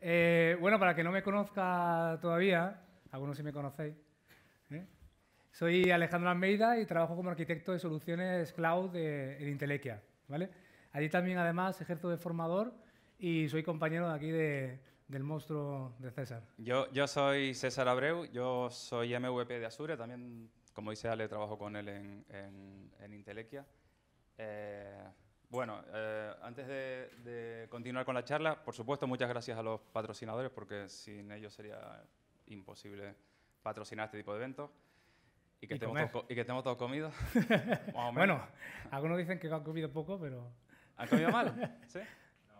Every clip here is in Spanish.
Eh, bueno, para que no me conozca todavía, algunos sí me conocéis, ¿eh? soy Alejandro Almeida y trabajo como arquitecto de soluciones cloud de, en Intelequia. ¿vale? Allí también, además, ejerzo de formador y soy compañero de aquí del monstruo de César. Yo, yo soy César Abreu, yo soy MVP de Azure, también, como dice Ale, trabajo con él en, Intelequia. Eh, bueno, eh, antes de, continuar con la charla, por supuesto, muchas gracias a los patrocinadores, porque sin ellos sería imposible patrocinar este tipo de eventos. Y que, estemos, todos, comidos. bueno, algunos dicen que han comido poco, pero... ¿Han comido mal? ¿Sí?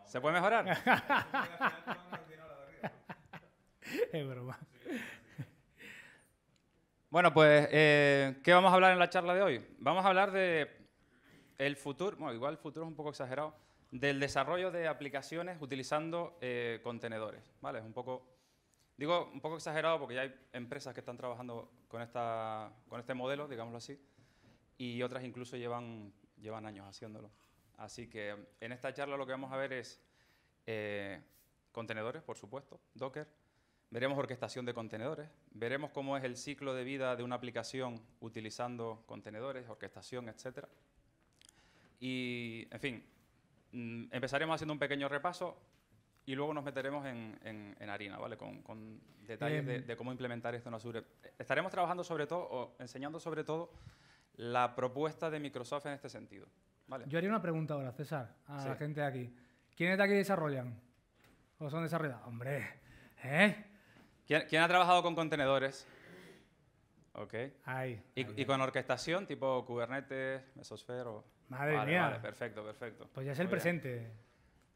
¿Se puede mejorar? es broma. Bueno, pues, eh, ¿qué vamos a hablar en la charla de hoy? Vamos a hablar de el futuro, bueno, igual el futuro es un poco exagerado, del desarrollo de aplicaciones utilizando eh, contenedores, ¿vale? Es un poco, digo, un poco exagerado porque ya hay empresas que están trabajando con, esta, con este modelo, digámoslo así, y otras incluso llevan, llevan años haciéndolo. Así que en esta charla lo que vamos a ver es eh, contenedores, por supuesto, Docker, veremos orquestación de contenedores, veremos cómo es el ciclo de vida de una aplicación utilizando contenedores, orquestación, etcétera. Y, en fin, mm, empezaremos haciendo un pequeño repaso y luego nos meteremos en, en, harina, ¿vale? Con, con detalles em. de, cómo implementar esto en Azure. Estaremos trabajando sobre todo, o enseñando sobre todo, la propuesta de Microsoft en este sentido. ¿vale? Yo haría una pregunta ahora, César, a la gente de aquí. ¿Quiénes de aquí desarrollan? ¿O son desarrolladores Hombre, ¿eh? ¿Quién, ha trabajado con contenedores? Ok. Ahí, y, y con orquestación, tipo Kubernetes, Mesosphere o... Madre mía. perfecto, perfecto. Pues ya es el presente.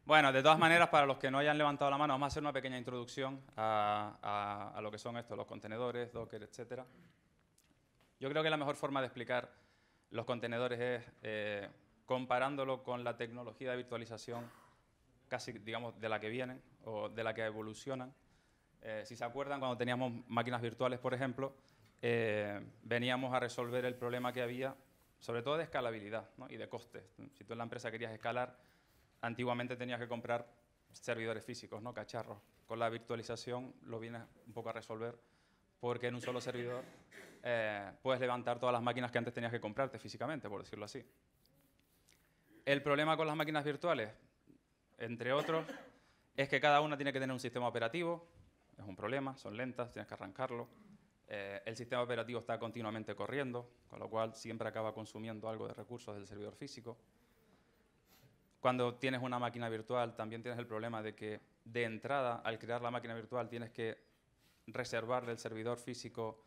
Bueno, de todas maneras, para los que no hayan levantado la mano, vamos a hacer una pequeña introducción a, lo que son estos, los contenedores, Docker, etcétera. Yo creo que la mejor forma de explicar los contenedores es eh, comparándolo con la tecnología de virtualización casi, digamos, de la que vienen o de la que evolucionan. Eh, si se acuerdan, cuando teníamos máquinas virtuales, por ejemplo, eh, veníamos a resolver el problema que había sobre todo de escalabilidad y de costes. Si tú en la empresa querías escalar, antiguamente tenías que comprar servidores físicos, ¿no? cacharros. Con la virtualización lo vienes un poco a resolver porque en un solo servidor eh, puedes levantar todas las máquinas que antes tenías que comprarte físicamente, por decirlo así. El problema con las máquinas virtuales, entre otros, es que cada una tiene que tener un sistema operativo, es un problema, son lentas, tienes que arrancarlo eh, el sistema operativo está continuamente corriendo, con lo cual siempre acaba consumiendo algo de recursos del servidor físico. Cuando tienes una máquina virtual, también tienes el problema de que de entrada, al crear la máquina virtual, tienes que reservar del servidor físico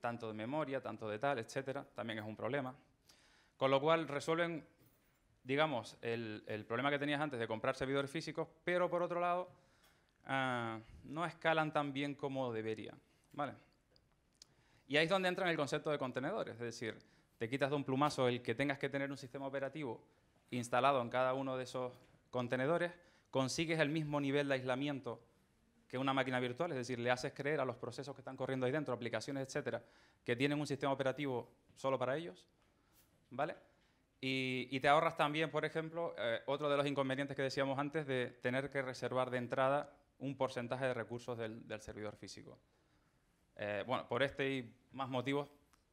tanto de memoria, tanto de tal, etcétera. También es un problema. Con lo cual resuelven, digamos, el, problema que tenías antes de comprar servidores físicos, pero por otro lado, ah, no escalan tan bien como deberían. ¿Vale? Y ahí es donde entra en el concepto de contenedores, es decir, te quitas de un plumazo el que tengas que tener un sistema operativo instalado en cada uno de esos contenedores, consigues el mismo nivel de aislamiento que una máquina virtual, es decir, le haces creer a los procesos que están corriendo ahí dentro, aplicaciones, etcétera, que tienen un sistema operativo solo para ellos, ¿vale? Y, te ahorras también, por ejemplo, eh, otro de los inconvenientes que decíamos antes de tener que reservar de entrada un porcentaje de recursos del servidor físico. Eh, bueno, por este y más motivos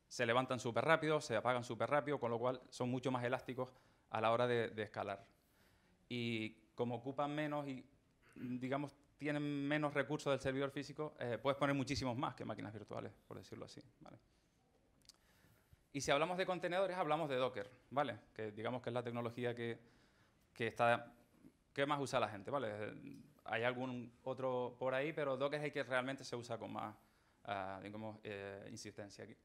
se levantan súper rápido, se apagan súper rápido, con lo cual son mucho más elásticos a la hora de, escalar. Y como ocupan menos y, digamos, tienen menos recursos del servidor físico, eh, puedes poner muchísimos más que máquinas virtuales, por decirlo así. Y si hablamos de contenedores, hablamos de Docker, ¿vale? Que digamos que es la tecnología que, que está que más usa la gente, ¿vale? Hay algún otro por ahí, pero Docker es el que realmente se usa con más, Ah, eh, insistencia aquí.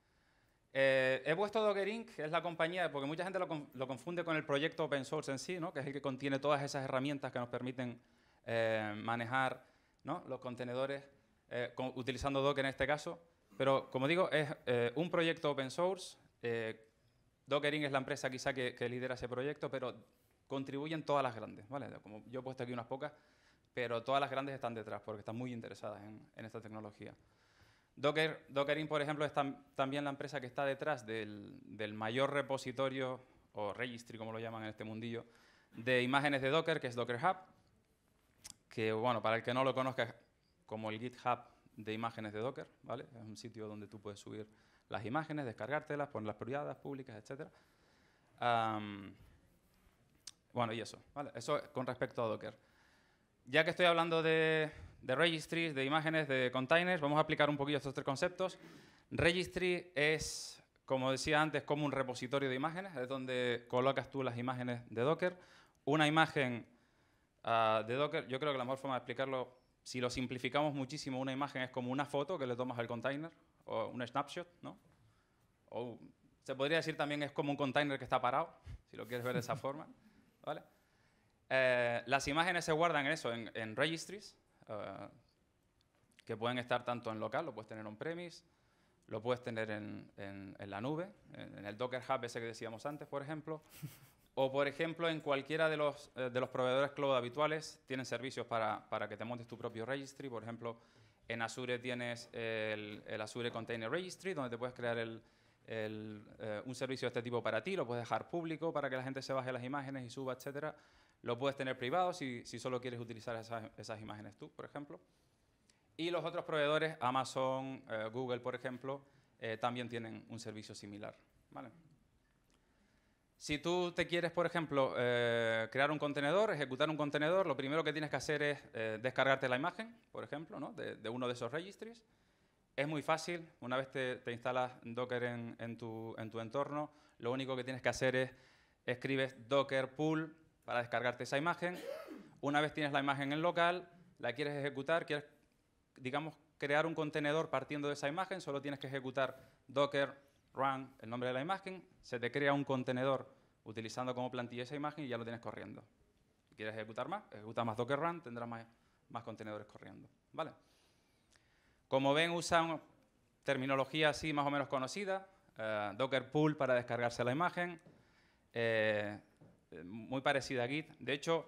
he puesto Docker Inc., es la compañía, porque mucha gente lo, confunde con el proyecto open source en sí, ¿no? que es el que contiene todas esas herramientas que nos permiten eh, manejar los contenedores eh, con, utilizando Docker en este caso. Pero, como digo, es un proyecto open source. Docker Inc. es la empresa quizá que, lidera ese proyecto, pero contribuyen todas las grandes, ¿vale? Como yo he puesto aquí unas pocas, pero todas las grandes están detrás porque están muy interesadas en, en esta tecnología. Docker, Inc, por ejemplo, es también la empresa que está detrás del, mayor repositorio, o registry, como lo llaman en este mundillo, de imágenes de Docker, que es Docker Hub, que, bueno, para el que no lo conozca, como el GitHub de imágenes de Docker, ¿vale? Es un sitio donde tú puedes subir las imágenes, descargártelas, ponerlas privadas, públicas, etc. bueno, y eso, ¿vale? Eso con respecto a Docker. Ya que estoy hablando de, de registries, de imágenes, de containers. Vamos a aplicar un poquillo estos tres conceptos. Registry es, como decía antes, como un repositorio de imágenes, es donde colocas tú las imágenes de Docker. Una imagen ah, de Docker, yo creo que la mejor forma de explicarlo, si lo simplificamos muchísimo, una imagen es como una foto que le tomas al container, o un snapshot, ¿no? O se podría decir también es como un container que está parado, si lo quieres ver de esa forma, ¿vale? Eh, las imágenes se guardan en eso, en registries, eh, que pueden estar tanto en local, lo puedes tener on-premise, lo puedes tener en, la nube, en, el Docker Hub ese que decíamos antes, por ejemplo, o por ejemplo en cualquiera de los, eh, de los proveedores cloud habituales, tienen servicios para, para, que te montes tu propio registry, por ejemplo, en Azure tienes el, Azure Container Registry, donde te puedes crear el, eh, un servicio de este tipo para ti, lo puedes dejar público para que la gente se baje las imágenes y suba, etcétera. Lo puedes tener privado si, si solo quieres utilizar esas, imágenes tú, por ejemplo. Y los otros proveedores, Amazon, eh, Google, por ejemplo, eh, también tienen un servicio similar. Si tú te quieres, por ejemplo, eh, crear un contenedor, ejecutar un contenedor, lo primero que tienes que hacer es descargarte la imagen, por ejemplo, de, uno de esos registries. Es muy fácil, una vez te, instalas Docker en, en, tu, en, tu, entorno, lo único que tienes que hacer es escribes docker pull para descargarte esa imagen. Una vez tienes la imagen en local, la quieres ejecutar, quieres, digamos, crear un contenedor partiendo de esa imagen, solo tienes que ejecutar docker run el nombre de la imagen, se te crea un contenedor utilizando como plantilla esa imagen y ya lo tienes corriendo. quieres ejecutar más, ejecuta más docker run, tendrás más, contenedores corriendo. ¿Vale? Como ven, usan terminología así más o menos conocida, eh, docker pool para descargarse la imagen, eh, eh, muy parecida a Git. De hecho,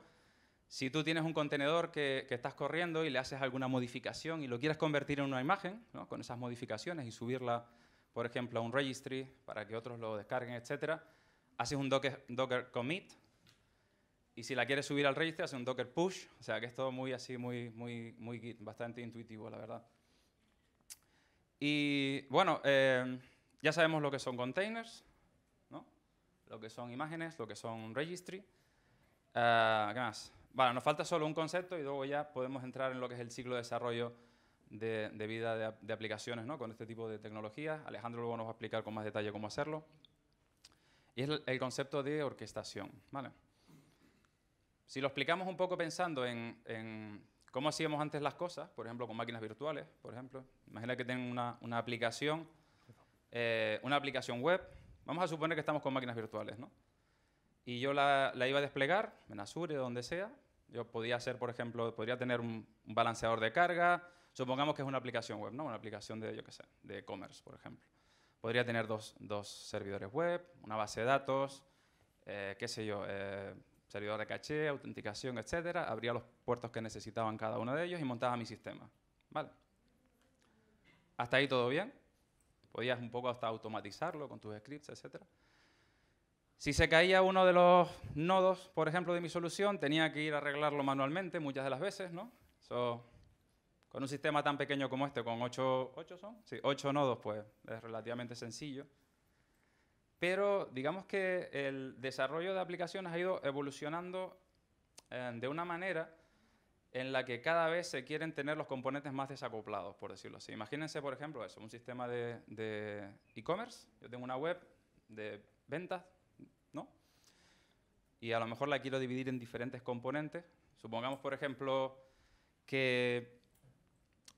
si tú tienes un contenedor que, estás corriendo y le haces alguna modificación y lo quieres convertir en una imagen, con esas modificaciones y subirla, por ejemplo, a un registry para que otros lo descarguen, etc., haces un docker, commit y si la quieres subir al registry, haces un docker push. O sea, que es todo muy así, muy, muy, muy Git, bastante intuitivo, la verdad. Y bueno, eh, ya sabemos lo que son containers lo que son imágenes, lo que son registry. Ah, ¿Qué más? Bueno, nos falta solo un concepto y luego ya podemos entrar en lo que es el ciclo de desarrollo de, vida de, aplicaciones ¿no? con este tipo de tecnologías. Alejandro luego nos va a explicar con más detalle cómo hacerlo. Y es el, concepto de orquestación. ¿vale? Si lo explicamos un poco pensando en, cómo hacíamos antes las cosas, por ejemplo, con máquinas virtuales, por ejemplo. Imagina que tienen una, aplicación, eh, una aplicación web Vamos a suponer que estamos con máquinas virtuales, ¿no? Y yo la, iba a desplegar en Azure o donde sea. Yo podía hacer, por ejemplo, podría tener un, balanceador de carga. Supongamos que es una aplicación web, ¿no? Una aplicación de, yo qué sé, de e-commerce, por ejemplo. Podría tener dos, dos, servidores web, una base de datos, eh, qué sé yo, eh, servidor de caché, autenticación, etcétera. Abría los puertos que necesitaban cada uno de ellos y montaba mi sistema. ¿Vale? Hasta ahí todo bien. Podías un poco hasta automatizarlo con tus scripts, etc. Si se caía uno de los nodos, por ejemplo, de mi solución, tenía que ir a arreglarlo manualmente muchas de las veces, ¿no? con un sistema tan pequeño como este, con ocho son, sí, nodos, pues es relativamente sencillo. Pero digamos que el desarrollo de aplicaciones ha ido evolucionando eh, de una manera en la que cada vez se quieren tener los componentes más desacoplados, por decirlo así. Imagínense, por ejemplo, eso, un sistema de e-commerce. Yo tengo una web de ventas, ¿no? Y a lo mejor la quiero dividir en diferentes componentes. Supongamos, por ejemplo, que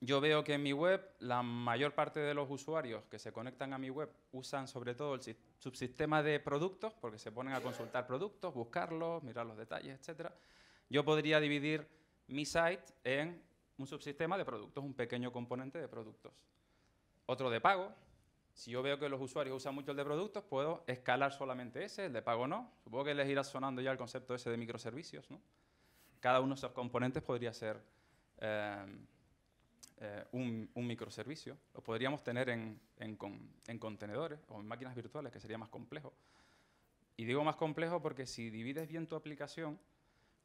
yo veo que en mi web la mayor parte de los usuarios que se conectan a mi web usan sobre todo el subsistema de productos, porque se ponen a consultar productos, buscarlos, mirar los detalles, etc. Yo podría dividir mi site en un subsistema de productos, un pequeño componente de productos. Otro de pago. Si yo veo que los usuarios usan mucho el de productos, puedo escalar solamente ese, el de pago no. Supongo que les irá sonando ya el concepto ese de microservicios. ¿no? Cada uno de esos componentes podría ser em, eh, un, microservicio. Lo podríamos tener en contenedores o en máquinas virtuales, que sería más complejo. Y digo más complejo porque si divides bien tu aplicación,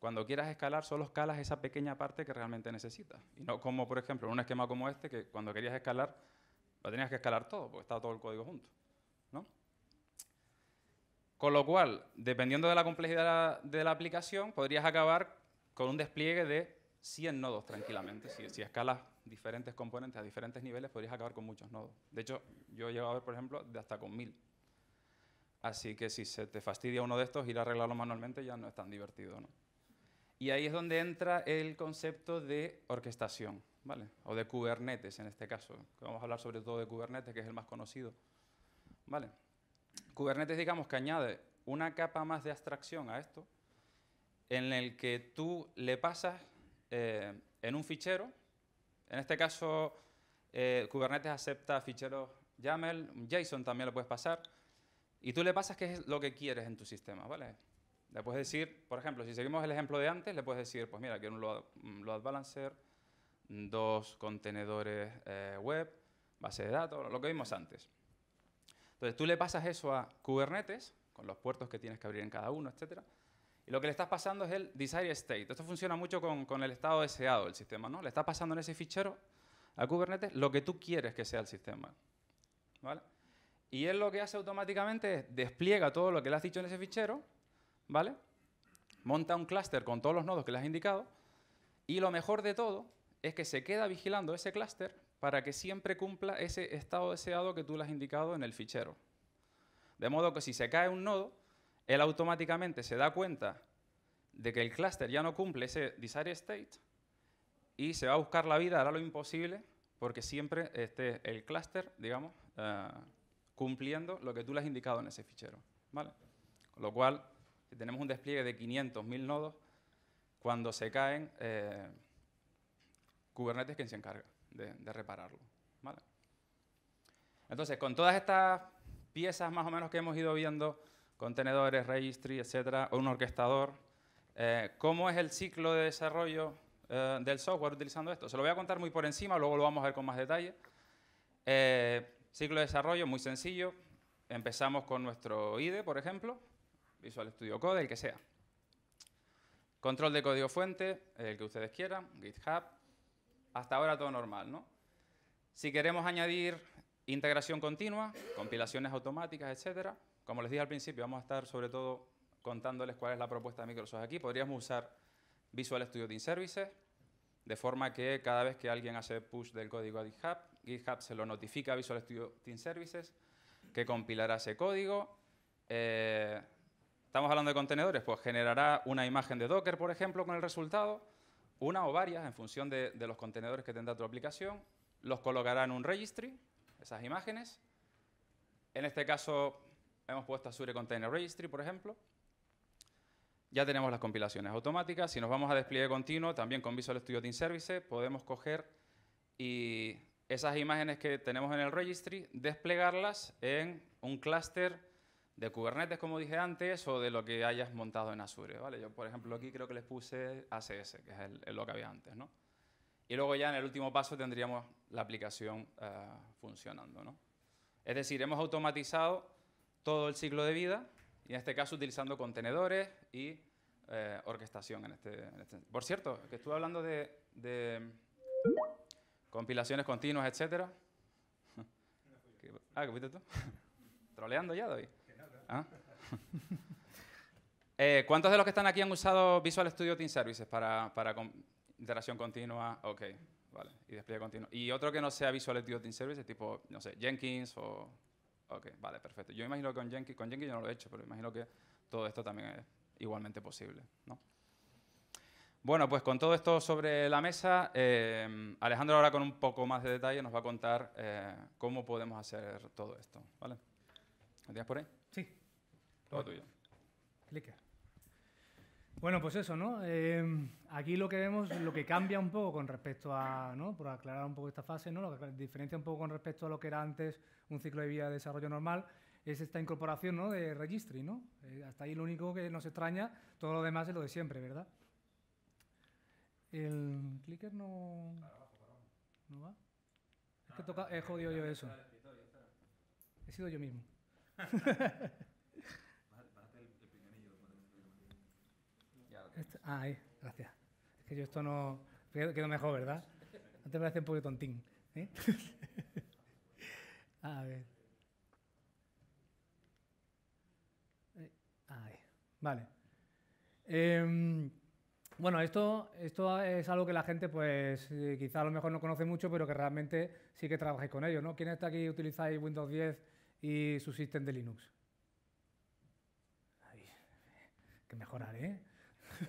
cuando quieras escalar, solo escalas esa pequeña parte que realmente necesitas. Y no como, por ejemplo, en un esquema como este, que cuando querías escalar, lo tenías que escalar todo, porque estaba todo el código junto. Con lo cual, dependiendo de la complejidad de la, aplicación, podrías acabar con un despliegue de 100 nodos tranquilamente. Si, escalas diferentes componentes a diferentes niveles, podrías acabar con muchos nodos. De hecho, yo he llegado a ver, por ejemplo, de hasta con 1000. Así que si se te fastidia uno de estos, ir a arreglarlo manualmente ya no es tan divertido. ¿no? Y ahí es donde entra el concepto de orquestación, ¿vale? O de Kubernetes en este caso. Vamos a hablar sobre todo de Kubernetes, que es el más conocido. ¿Vale? Kubernetes, digamos, que añade una capa más de abstracción a esto, en el que tú le pasas eh, en un fichero, en este caso eh, Kubernetes acepta ficheros YAML, JSON también lo puedes pasar, y tú le pasas qué es lo que quieres en tu sistema, ¿vale? Le puedes decir, por ejemplo, si seguimos el ejemplo de antes, le puedes decir, pues mira, quiero un load, balancer, dos contenedores eh, web, base de datos, lo que vimos antes. Entonces tú le pasas eso a Kubernetes, con los puertos que tienes que abrir en cada uno, etcétera, y lo que le estás pasando es el desired state. Esto funciona mucho con, el estado deseado del sistema, ¿no? Le estás pasando en ese fichero a Kubernetes lo que tú quieres que sea el sistema, ¿vale? Y él lo que hace automáticamente es despliega todo lo que le has dicho en ese fichero ¿vale? Monta un clúster con todos los nodos que le has indicado y lo mejor de todo es que se queda vigilando ese clúster para que siempre cumpla ese estado deseado que tú le has indicado en el fichero. De modo que si se cae un nodo, él automáticamente se da cuenta de que el clúster ya no cumple ese desired state y se va a buscar la vida, hará lo imposible, porque siempre esté el clúster, digamos, eh, cumpliendo lo que tú le has indicado en ese fichero. ¿vale? Con lo cual, tenemos un despliegue de 500.000 nodos, cuando se caen, eh, Kubernetes que quien se encarga de, repararlo. Entonces, con todas estas piezas más o menos que hemos ido viendo, contenedores, registry, etcétera, un orquestador, eh, ¿cómo es el ciclo de desarrollo eh, del software utilizando esto? Se lo voy a contar muy por encima, luego lo vamos a ver con más detalle. ciclo de desarrollo muy sencillo. Empezamos con nuestro IDE, por ejemplo, Visual Studio Code, el que sea. Control de código fuente, el que ustedes quieran, GitHub. Hasta ahora todo normal, ¿no? Si queremos añadir integración continua, compilaciones automáticas, etcétera, como les dije al principio, vamos a estar sobre todo contándoles cuál es la propuesta de Microsoft aquí. Podríamos usar Visual Studio Team Services, de forma que cada vez que alguien hace push del código a GitHub, GitHub se lo notifica a Visual Studio Team Services, que compilará ese código, eh, Estamos hablando de contenedores, pues generará una imagen de Docker, por ejemplo, con el resultado, una o varias en función de, los contenedores que tendrá tu aplicación, los colocará en un registry, esas imágenes. En este caso hemos puesto Azure Container Registry, por ejemplo. Ya tenemos las compilaciones automáticas. Si nos vamos a despliegue continuo, también con Visual Studio Team Services, podemos coger y esas imágenes que tenemos en el registry, desplegarlas en un clúster de Kubernetes, como dije antes, o de lo que hayas montado en Azure. ¿vale? Yo, por ejemplo, aquí creo que les puse ACS, que es lo que había antes. ¿no? Y luego ya en el último paso tendríamos la aplicación eh, funcionando. ¿no? Es decir, hemos automatizado todo el ciclo de vida, y en este caso utilizando contenedores y eh, orquestación. En este, este Por cierto, que estuve hablando de, compilaciones continuas, etcétera. ah, ¿qué fuiste tú? ¿Troleando ya, David? ¿Ah? Eh, ¿Cuántos de los que están aquí han usado Visual Studio Team Services para, interacción continua? Ok, vale, y despliegue continuo. ¿Y otro que no sea Visual Studio Team Services, tipo, no sé, Jenkins o...? Ok, vale, perfecto. Yo imagino que con Jenkins, con Jenkins yo no lo he hecho, pero imagino que todo esto también es igualmente posible, Bueno, pues con todo esto sobre la mesa, eh, Alejandro ahora con un poco más de detalle nos va a contar eh, cómo podemos hacer todo esto. ¿Vale? ¿Me tienes por ahí? Todo tuyo. Bueno, pues eso, ¿no? Em, aquí lo que vemos, lo que cambia un poco con respecto a, ¿no? Por aclarar un poco esta fase, ¿no? Lo que diferencia un poco con respecto a lo que era antes un ciclo de vida de desarrollo normal es esta incorporación, ¿no? De registry, ¿no? Eh, hasta ahí lo único que nos extraña, todo lo demás es lo de siempre, ¿verdad? El clicker no... ¿No va? Es que toca... He jodido yo eso. Ah, he sido yo mismo. ahí, gracias. Es que yo esto no. Quedo mejor, ¿verdad? Antes te parece un poco tontín. A ver. Eh, ahí. Vale. Em, bueno, esto, esto es algo que la gente, pues eh, quizá a lo mejor no conoce mucho, pero que realmente sí que trabajáis con ello, ¿no? ¿Quién está aquí utilizáis Windows 10 y su sistema de Linux? que mejorar, ¿eh?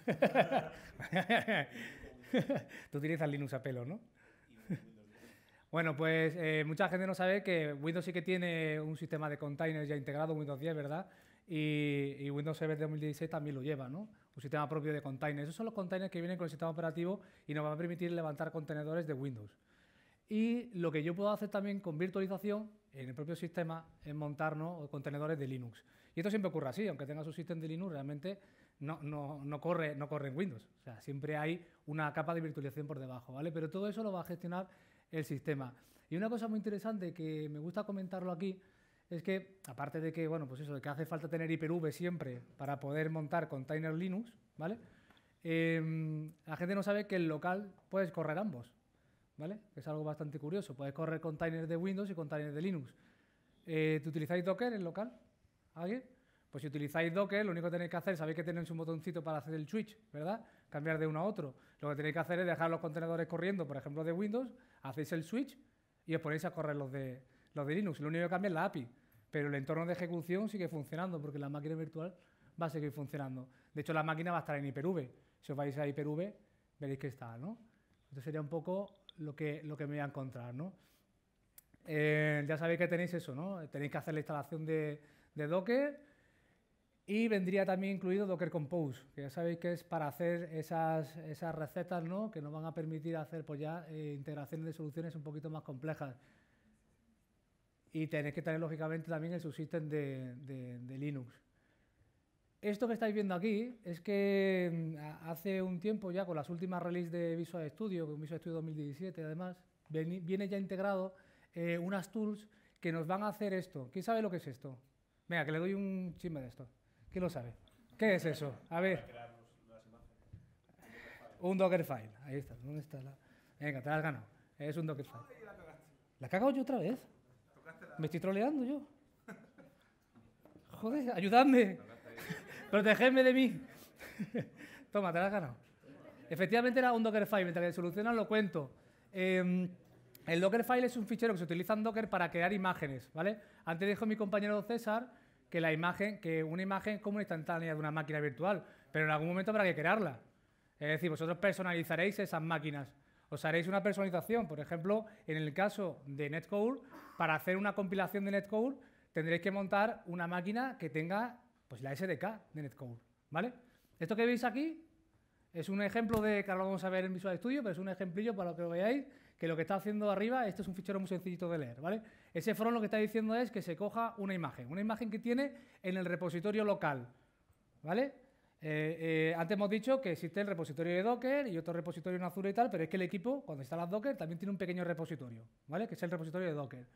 Tú utilizas Linux a pelo, ¿no? Bueno, pues eh, mucha gente no sabe que Windows sí que tiene un sistema de containers ya integrado, Windows 10, ¿verdad? Y, Windows Server 2016 también lo lleva, ¿no? Un sistema propio de containers. Esos son los containers que vienen con el sistema operativo y nos van a permitir levantar contenedores de Windows. Y lo que yo puedo hacer también con virtualización en el propio sistema es montarnos contenedores de Linux. Y esto siempre ocurre así, aunque tenga un sistema de Linux, realmente no, no, no, corre, no corre en Windows. O sea, siempre hay una capa de virtualización por debajo, ¿vale? Pero todo eso lo va a gestionar el sistema. Y una cosa muy interesante que me gusta comentarlo aquí es que, aparte de que, bueno, pues eso, de que hace falta tener Hyper-V siempre para poder montar container Linux, ¿vale? Em, la gente no sabe que el local puedes correr ambos, ¿vale? Es algo bastante curioso. Puedes correr containers de Windows y containers de Linux. Eh, ¿Te utilizáis Docker en local? ¿Alguien? Pues si utilizáis Docker, lo único que tenéis que hacer, sabéis que tenéis un botoncito para hacer el switch, ¿verdad? Cambiar de uno a otro. Lo que tenéis que hacer es dejar los contenedores corriendo, por ejemplo, de Windows, hacéis el switch y os ponéis a correr los de, los de Linux. Lo único que cambia es la API, pero el entorno de ejecución sigue funcionando porque la máquina virtual va a seguir funcionando. De hecho, la máquina va a estar en Hyper-V. Si os vais a Hyper-V, veréis que está, ¿no? Entonces sería un poco lo que, lo que me voy a encontrar, ¿no? Eh, ya sabéis que tenéis eso, ¿no? Tenéis que hacer la instalación de, de Docker y vendría también incluido Docker Compose, que ya sabéis que es para hacer esas, esas recetas ¿no? que nos van a permitir hacer pues ya eh, integraciones de soluciones un poquito más complejas. Y tenéis que tener lógicamente también el subsystem de, Linux. Esto que estáis viendo aquí es que mm, hace un tiempo ya con las últimas release de Visual Studio, con Visual Studio 2017 además, viene ya integrado eh, unas tools que nos van a hacer esto. ¿Quién sabe lo que es esto? Venga, que le doy un chisme de esto. ¿Quién lo sabe? ¿Qué es eso? A ver. Un Dockerfile. Ahí está. ¿Dónde está la? Venga, te la has ganado. Es un Dockerfile. ¿La cago yo otra vez? Me estoy troleando yo. Joder, ayudadme. Protegedme de mí. Toma, te la has ganado. Efectivamente era un Dockerfile. Mientras que solucionan lo cuento. Em, el Dockerfile es un fichero que se utiliza en Docker para crear imágenes, ¿vale? Antes dijo mi compañero César que la imagen, que una imagen es como una instantánea de una máquina virtual, pero en algún momento habrá que crearla. Es decir, vosotros personalizaréis esas máquinas. Os haréis una personalización, por ejemplo, en el caso de Netcore, para hacer una compilación de Netcore tendréis que montar una máquina que tenga pues la SDK de Netcore. ¿vale? Esto que veis aquí es un ejemplo de, que vamos a ver en Visual Studio, pero es un ejemplillo para lo que lo veáis, que lo que está haciendo arriba, esto es un fichero muy sencillito de leer, ¿vale? Ese front lo que está diciendo es que se coja una imagen, una imagen que tiene en el repositorio local, ¿vale? Eh, eh, antes hemos dicho que existe el repositorio de Docker y otro repositorio en Azure y tal, pero es que el equipo, cuando instala Docker, también tiene un pequeño repositorio, ¿vale? Que es el repositorio de Docker.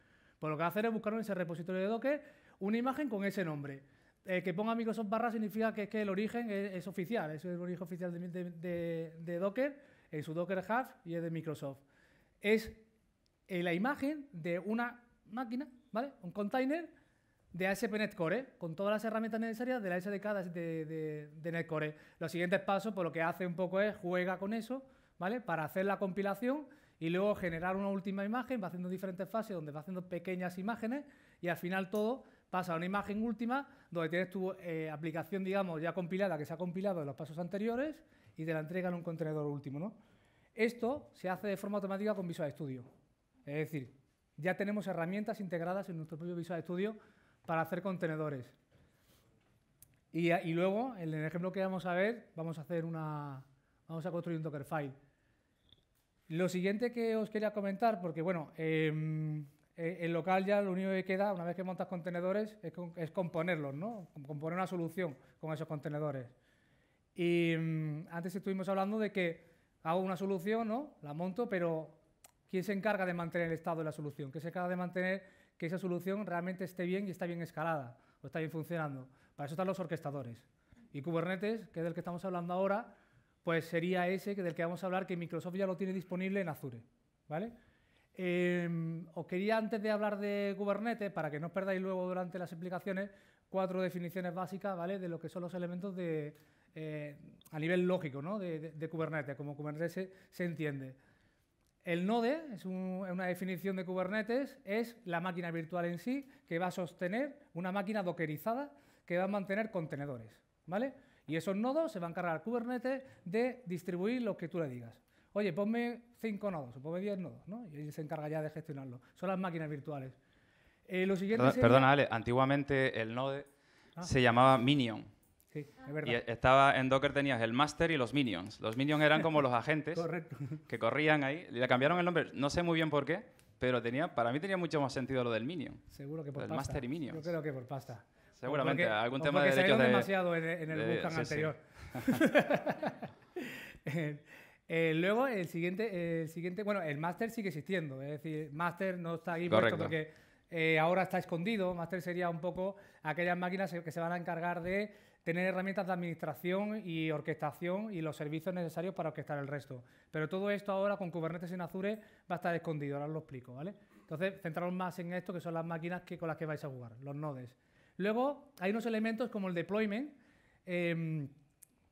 Pues lo que va a hacer es buscar en ese repositorio de Docker una imagen con ese nombre. Eh, que ponga Microsoft barra significa que, que el origen es, oficial, es el origen oficial de, de Docker, en su Docker Hub y es de Microsoft es eh, la imagen de una máquina, ¿vale? Un container de ASP.NET Core, ¿eh? con todas las herramientas necesarias de la SDK de, Net de NetCore. Los siguientes pasos, por pues, lo que hace un poco es juega con eso, ¿vale? Para hacer la compilación y luego generar una última imagen, va haciendo diferentes fases donde va haciendo pequeñas imágenes y al final todo pasa a una imagen última donde tienes tu eh, aplicación, digamos, ya compilada, que se ha compilado en los pasos anteriores y te la entrega en un contenedor último, ¿no? Esto se hace de forma automática con Visual Studio. Es decir, ya tenemos herramientas integradas en nuestro propio Visual Studio para hacer contenedores. Y, luego, en el ejemplo que vamos a ver, vamos a, hacer una, vamos a construir un Dockerfile. Lo siguiente que os quería comentar, porque bueno, el em, eh, local ya lo único que queda, una vez que montas contenedores, es, componerlos, ¿no? Componer una solución con esos contenedores. Y mm, antes estuvimos hablando de que hago una solución, ¿no? La monto, pero ¿quién se encarga de mantener el estado de la solución? ¿Quién se encarga de mantener que esa solución realmente esté bien y está bien escalada o está bien funcionando? Para eso están los orquestadores. Y Kubernetes, que es del que estamos hablando ahora, pues sería ese del que vamos a hablar, que Microsoft ya lo tiene disponible en Azure, ¿vale? Em, os quería, antes de hablar de Kubernetes, para que no os perdáis luego durante las explicaciones, cuatro definiciones básicas, ¿vale? De lo que son los elementos de, eh, a nivel lógico ¿no? de, Kubernetes, como Kubernetes se, entiende. El node, es una definición de Kubernetes, es la máquina virtual en sí que va a sostener una máquina dockerizada que va a mantener contenedores. ¿vale? Y esos nodos se va a encargar Kubernetes de distribuir lo que tú le digas. Oye, ponme 5 nodos o ponme 10 nodos, ¿no? Y él se encarga ya de gestionarlo. Son las máquinas virtuales. Eh, lo siguiente Perdona, Ale, antiguamente el node ah. se llamaba Minion. Ah. Y estaba en Docker tenías el Master y los Minions. Los Minions eran como los agentes que corrían ahí. Le cambiaron el nombre, no sé muy bien por qué, pero tenía, para mí tenía mucho más sentido lo del Minion. Seguro que por el Yo creo que por pasta. Seguramente, algún tema de derechos de... demasiado en, el de, anterior. Eh, eh, luego, el siguiente, el siguiente, bueno, el Master sigue existiendo. Es decir, Master no está ahí puesto porque eh, ahora está escondido. Master sería un poco aquellas máquinas que se van a encargar de tener herramientas de administración y orquestación y los servicios necesarios para orquestar el resto. Pero todo esto ahora con Kubernetes en Azure va a estar escondido, ahora os lo explico, ¿vale? Entonces, centraros más en esto, que son las máquinas que, con las que vais a jugar, los nodes. Luego, hay unos elementos como el deployment em,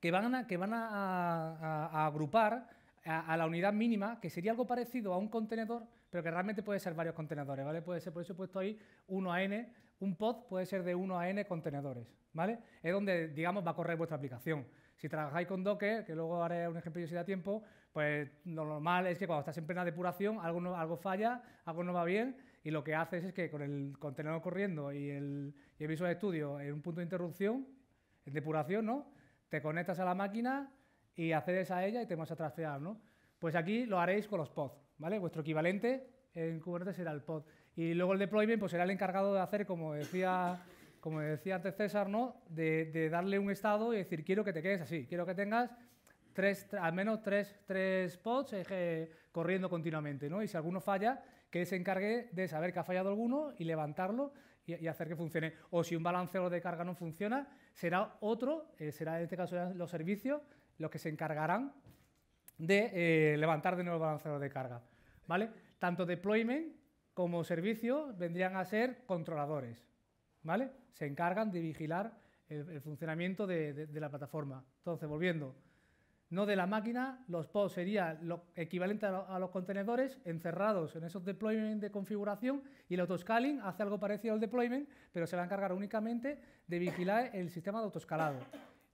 que van a, que van a, agrupar a, la unidad mínima, que sería algo parecido a un contenedor, pero que realmente puede ser varios contenedores, ¿vale? Puede ser, por eso he puesto ahí 1 a n, un pod puede ser de 1 a n contenedores, ¿vale? Es donde, digamos, va a correr vuestra aplicación. Si trabajáis con Docker, que luego haré un ejemplo si da tiempo, pues lo normal es que cuando estás en plena depuración algo, falla, algo no va bien y lo que haces es que con el contenedor corriendo y el, y Visual Studio en un punto de interrupción, en depuración, ¿no? Te conectas a la máquina y accedes a ella y te vas a trastear, ¿no? Pues aquí lo haréis con los pods, ¿vale? Vuestro equivalente en Kubernetes será el pod. Y luego el deployment pues, el encargado de hacer, como decía, como decía antes César, ¿no? De, darle un estado y decir, quiero que te quedes así, quiero que tengas tres, al menos tres, tres eh, corriendo continuamente. ¿no? Y si alguno falla, que se encargue de saber que ha fallado alguno y levantarlo y, hacer que funcione. O si un balanceo de carga no funciona, será otro, eh, será en este caso los servicios, los que se encargarán de eh, levantar de nuevo el balanceo de carga. ¿vale? Tanto deployment como servicio vendrían a ser controladores, ¿vale? Se encargan de vigilar el, funcionamiento de, la plataforma. Entonces, volviendo, no de la máquina, los pods serían lo equivalente a, los contenedores encerrados en esos deployments de configuración y el autoscaling hace algo parecido al deployment, pero se va a encargar únicamente de vigilar el sistema de autoscalado.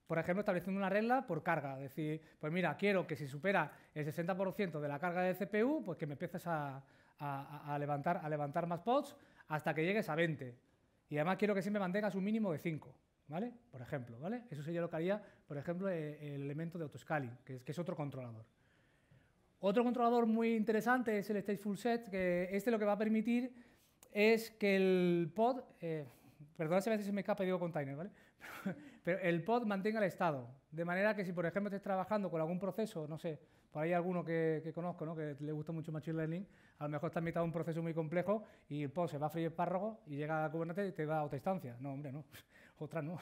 Por ejemplo, estableciendo una regla por carga, decir, pues mira, quiero que si supera el 60% de la carga de CPU, pues que me empieces a, a, levantar, a levantar más pods hasta que llegues a 20. Y además quiero que siempre mantengas un mínimo de 5, ¿vale? Por ejemplo, ¿vale? Eso sería lo que haría, por ejemplo, e, el elemento de autoscaling, que es, que es otro controlador. Otro controlador muy interesante es el Stateful Set, que este lo que va a permitir es que el pod, eh, perdón a veces se me escapa y digo container, ¿vale? Pero, pero el pod mantenga el estado, de manera que si por ejemplo estés trabajando con algún proceso, no sé, por ahí alguno que, conozco, ¿no? que le gusta mucho Machine Learning, a lo mejor está en mitad de un proceso muy complejo y el post se va a freír párrago y llega a Kubernetes y te da otra instancia. No, hombre, no, otra no.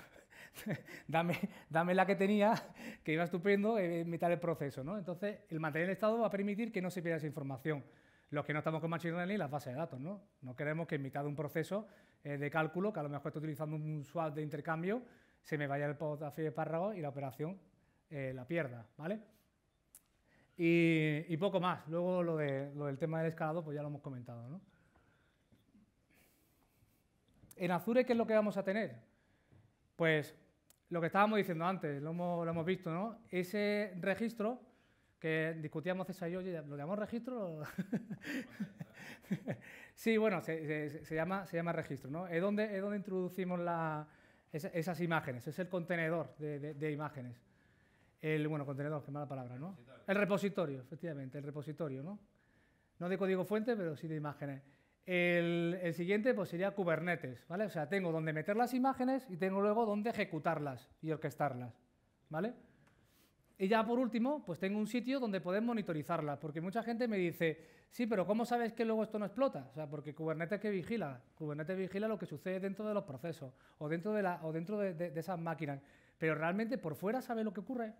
dame, dame la que tenía, que iba estupendo en mitad del proceso. ¿no? Entonces, el material estado va a permitir que no se pierda esa información los que no estamos con Machine Learning, las bases de datos. ¿no? no queremos que en mitad de un proceso eh, de cálculo, que a lo mejor estoy utilizando un swap de intercambio, se me vaya el post a párrago y la operación eh, la pierda. ¿vale? Y, poco más. Luego lo, de, lo, del tema del escalado, pues ya lo hemos comentado. ¿no? En Azure, ¿qué es lo que vamos a tener? Pues lo que estábamos diciendo antes, lo hemos, visto, ¿no? Ese registro que discutíamos César y yo, ¿lo llamamos registro? sí, bueno, se, llama, se llama registro, ¿no? Es donde, es donde introducimos esas, imágenes, es el contenedor de imágenes. El, bueno, contenedor, qué mala palabra, ¿no? El repositorio, efectivamente, el repositorio, ¿no? No de código fuente, pero sí de imágenes. El, siguiente pues sería Kubernetes, ¿vale? O sea, tengo donde meter las imágenes y tengo luego donde ejecutarlas y orquestarlas, ¿vale? Y ya por último, pues tengo un sitio donde poder monitorizarlas, porque mucha gente me dice, sí, pero ¿cómo sabes que luego esto no explota? O sea, porque Kubernetes que vigila, Kubernetes vigila lo que sucede dentro de los procesos o dentro de, la, o dentro de esas máquinas, pero realmente por fuera sabe lo que ocurre.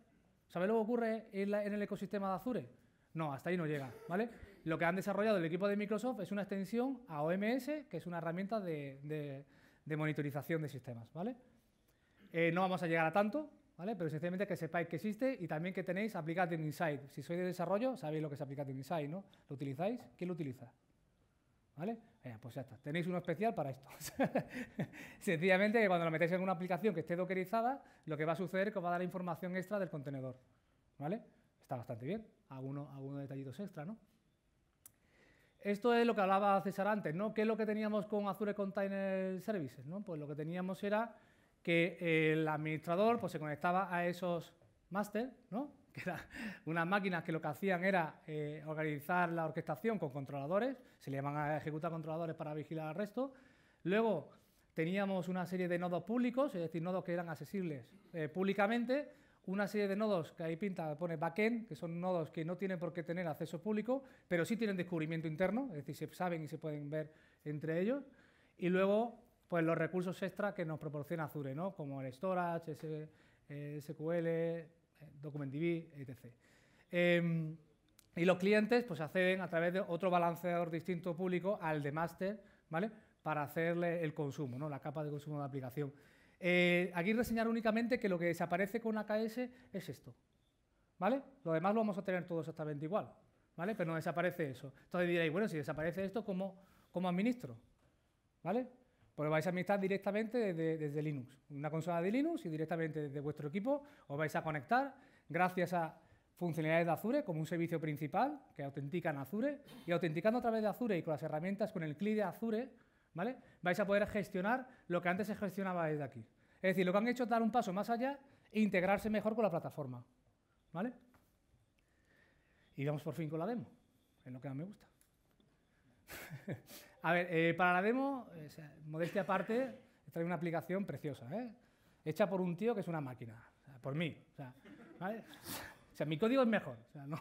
¿Sabes lo que ocurre en, el ecosistema de Azure? No, hasta ahí no llega, ¿vale? Lo que han desarrollado el equipo de Microsoft es una extensión a OMS, que es una herramienta de, monitorización de sistemas, ¿vale? Eh, no vamos a llegar a tanto, ¿vale? Pero sencillamente que sepáis que existe y también que tenéis Application Insight. Si sois de desarrollo, sabéis lo que es Application Insight, ¿no? ¿Lo utilizáis? ¿Quién lo utiliza? ¿Vale? pues ya está. Tenéis uno especial para esto. Sencillamente que cuando lo metéis en una aplicación que esté dockerizada, lo que va a suceder es que os va a dar información extra del contenedor. ¿Vale? Está bastante bien. Algunos, detallitos extra, ¿no? Esto es lo que hablaba César antes, ¿no? ¿Qué es lo que teníamos con Azure Container Services? Pues lo que teníamos era que el administrador pues, se conectaba a esos máster, ¿no? que eran unas máquinas que lo que hacían era eh, organizar la orquestación con controladores, se le llaman a ejecutar controladores para vigilar al resto. Luego teníamos una serie de nodos públicos, es decir, nodos que eran accesibles eh, públicamente, una serie de nodos que ahí pinta, pone backend, que son nodos que no tienen por qué tener acceso público, pero sí tienen descubrimiento interno, es decir, se saben y se pueden ver entre ellos. Y luego, pues los recursos extra que nos proporciona Azure, ¿no? como el storage, SQL, eh, DocumentDB, etc. Em, y los clientes pues acceden a través de otro balanceador distinto público al de master, ¿vale? Para hacerle el consumo, ¿no? La capa de consumo de la aplicación. Eh, aquí reseñar únicamente que lo que desaparece con AKS es esto, ¿vale? Lo demás lo vamos a tener todo exactamente igual, ¿vale? Pero no desaparece eso. Entonces diréis, bueno, si desaparece esto, ¿cómo, cómo administro? ¿Vale? Pues vais a administrar directamente desde, Linux, una consola de Linux y directamente desde vuestro equipo os vais a conectar gracias a funcionalidades de Azure como un servicio principal que autentican Azure y autenticando a través de Azure y con las herramientas con el CLI de Azure, ¿vale? vais a poder gestionar lo que antes se gestionaba desde aquí. Es decir, lo que han hecho es dar un paso más allá e integrarse mejor con la plataforma. ¿vale? Y vamos por fin con la demo, es lo que más me gusta. A ver, eh, para la demo, eh, modestia aparte, trae una aplicación preciosa, ¿eh? hecha por un tío que es una máquina, por mí. O sea, ¿vale? o sea, mi código es mejor, o sea, no,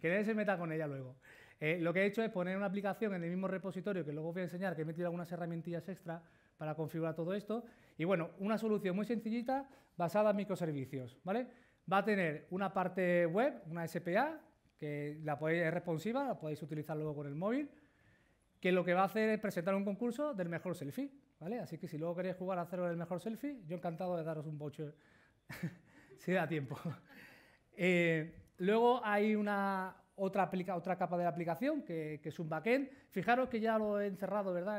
que nadie se meta con ella luego. Eh, lo que he hecho es poner una aplicación en el mismo repositorio que luego voy a enseñar, que he metido algunas herramientillas extra para configurar todo esto. Y bueno, una solución muy sencillita basada en microservicios. ¿vale? Va a tener una parte web, una SPA, que la podéis, es responsiva, la podéis utilizar luego con el móvil que lo que va a hacer es presentar un concurso del mejor selfie, ¿vale? Así que si luego queréis jugar a hacer el mejor selfie, yo encantado de daros un voucher si da tiempo. Eh, luego hay una otra, otra capa de la aplicación que, es un backend. Fijaros que ya lo he encerrado, ¿verdad?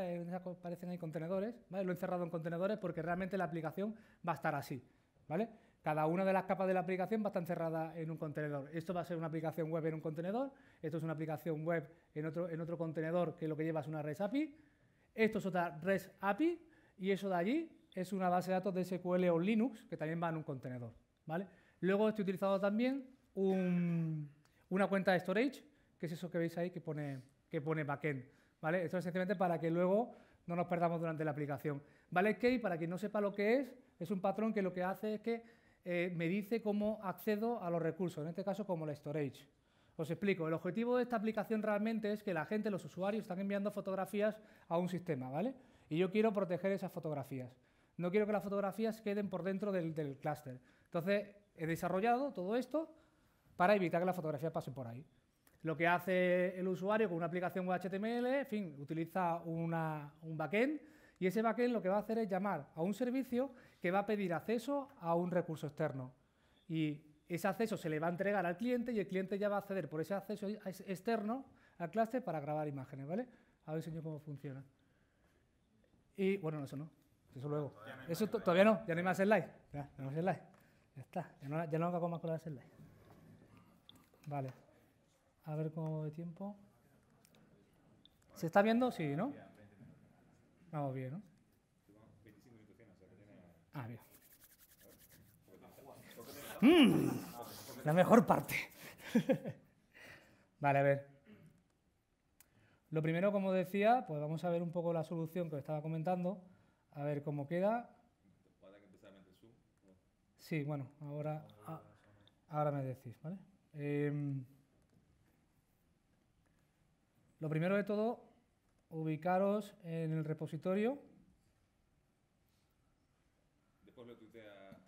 Parecen ahí contenedores, ¿vale? Lo he encerrado en contenedores porque realmente la aplicación va a estar así, ¿vale? Cada una de las capas de la aplicación va a estar encerrada en un contenedor. Esto va a ser una aplicación web en un contenedor, esto es una aplicación web en otro, en otro contenedor que lo que lleva es una REST API, esto es otra REST API y eso de allí es una base de datos de SQL o Linux que también va en un contenedor. ¿vale? Luego estoy utilizando también una cuenta de storage, que es eso que veis ahí que pone, que pone backend. ¿vale? Esto es sencillamente para que luego no nos perdamos durante la aplicación. ¿Vale? Key, para quien no sepa lo que es, es un patrón que lo que hace es que eh, me dice cómo accedo a los recursos, en este caso como el storage. Os explico, el objetivo de esta aplicación realmente es que la gente, los usuarios, están enviando fotografías a un sistema, ¿vale? Y yo quiero proteger esas fotografías. No quiero que las fotografías queden por dentro del, del clúster. Entonces, he desarrollado todo esto para evitar que las fotografías pasen por ahí. Lo que hace el usuario con una aplicación HTML, en fin, utiliza un backend y ese backend lo que va a hacer es llamar a un servicio que va a pedir acceso a un recurso externo. Y ese acceso se le va a entregar al cliente y el cliente ya va a acceder por ese acceso externo al cluster para grabar imágenes, ¿vale? A ver enseño cómo funciona. Y bueno, eso no, eso luego. eso todavía no, ya no hay más slides. Ya, no hay más Ya está, ya no, hago más con las slides. Vale, a ver cómo de tiempo. ¿Se está viendo? Sí, ¿no? bien, ah, ¿no? 25 minutos Ah, bien. Mm, la mejor parte. vale, a ver. Lo primero, como decía, pues vamos a ver un poco la solución que os estaba comentando. A ver cómo queda. Sí, bueno, ahora, ahora me decís, ¿vale? Em, lo primero de todo, ubicaros en el repositorio.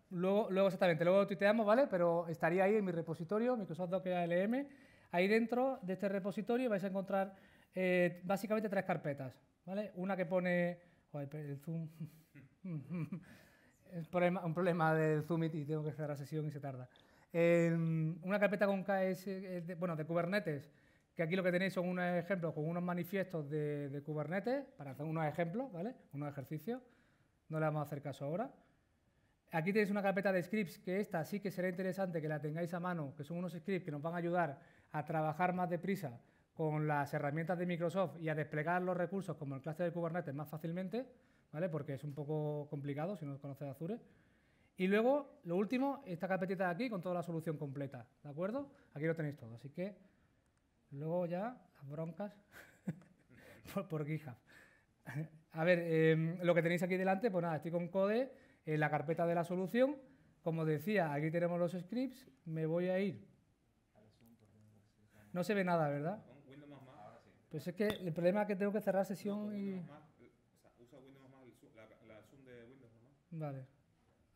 Luego, exactamente, luego lo tuiteamos, ¿vale? Pero estaría ahí en mi repositorio, Microsoft Docker Ahí dentro de este repositorio vais a encontrar eh, básicamente tres carpetas, ¿vale? Una que pone... el zoom... es un problema del Zoom y tengo que cerrar la sesión y se tarda. Em, una carpeta con KS, eh, bueno, de Kubernetes, que aquí lo que tenéis son unos ejemplos con unos manifiestos de, Kubernetes, para hacer unos ejemplos, ¿vale? Unos ejercicios, no le vamos a hacer caso ahora. Aquí tenéis una carpeta de scripts, que esta sí que será interesante que la tengáis a mano, que son unos scripts que nos van a ayudar a trabajar más deprisa con las herramientas de Microsoft y a desplegar los recursos como el cluster de Kubernetes más fácilmente, ¿vale? Porque es un poco complicado si no conoces Azure. Y luego, lo último, esta carpetita de aquí con toda la solución completa, ¿de acuerdo? Aquí lo tenéis todo, así que Luego ya las broncas por, por GitHub. A ver, em, lo que tenéis aquí delante, pues nada, estoy con code en la carpeta de la solución. Como decía, aquí tenemos los scripts. Me voy a ir. No se ve nada, ¿verdad? Pues es que el problema es que tengo que cerrar sesión y... Eh, usa Windows más la, Zoom de Windows, ¿no? Vale.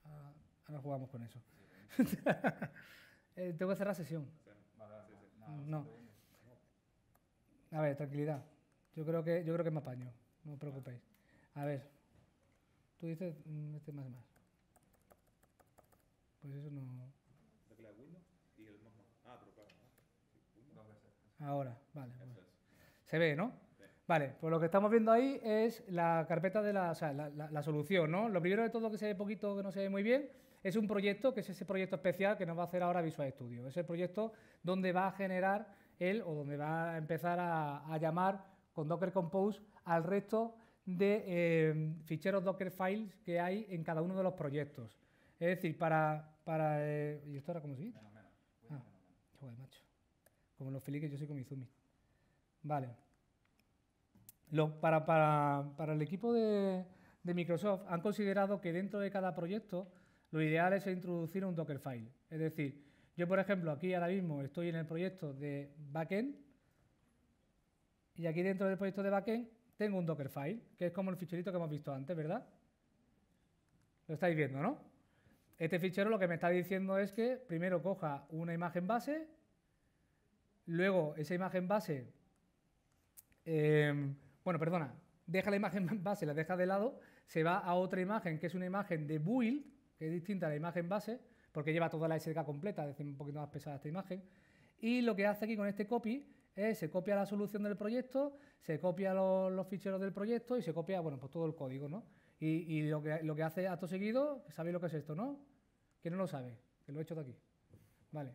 Ah, ahora jugamos con eso. Eh, tengo que cerrar sesión. No. A ver, tranquilidad. Yo creo que, yo creo que me apaño, no os preocupéis. A ver, tú dices mm, este más más. Pues eso no. Ahora, vale. Se ve, ¿no? Vale, pues lo que estamos viendo ahí es la carpeta de la, o sea, la, solución, ¿no? Lo primero de todo que se ve poquito, que no se ve muy bien, es un proyecto, que es ese proyecto especial que nos va a hacer ahora Visual Studio. Es el proyecto donde va a generar él o donde va a empezar a, llamar con Docker Compose al resto de em, ficheros Docker Files que hay en cada uno de los proyectos. Es decir, para... para eh, ¿Y esto era cómo se ah, joder, macho. Como los que yo soy con zoom Vale. Lo, para, para, el equipo de, de Microsoft han considerado que dentro de cada proyecto lo ideal es introducir un Dockerfile. Es decir, yo, por ejemplo, aquí ahora mismo estoy en el proyecto de backend y aquí dentro del proyecto de backend tengo un Dockerfile, que es como el ficherito que hemos visto antes, ¿verdad? Lo estáis viendo, ¿no? Este fichero lo que me está diciendo es que primero coja una imagen base, luego esa imagen base, em, bueno, perdona, deja la imagen base, la deja de lado, se va a otra imagen que es una imagen de build, que es distinta a la imagen base, porque lleva toda la SDK completa, es un poquito más pesada esta imagen. Y lo que hace aquí con este copy es, se copia la solución del proyecto, se copia los, ficheros del proyecto y se copia, bueno, pues todo el código, ¿no? Y, lo, que, lo que hace acto seguido, ¿sabéis lo que es esto, no? Que no lo sabe, que lo he hecho de aquí. Vale.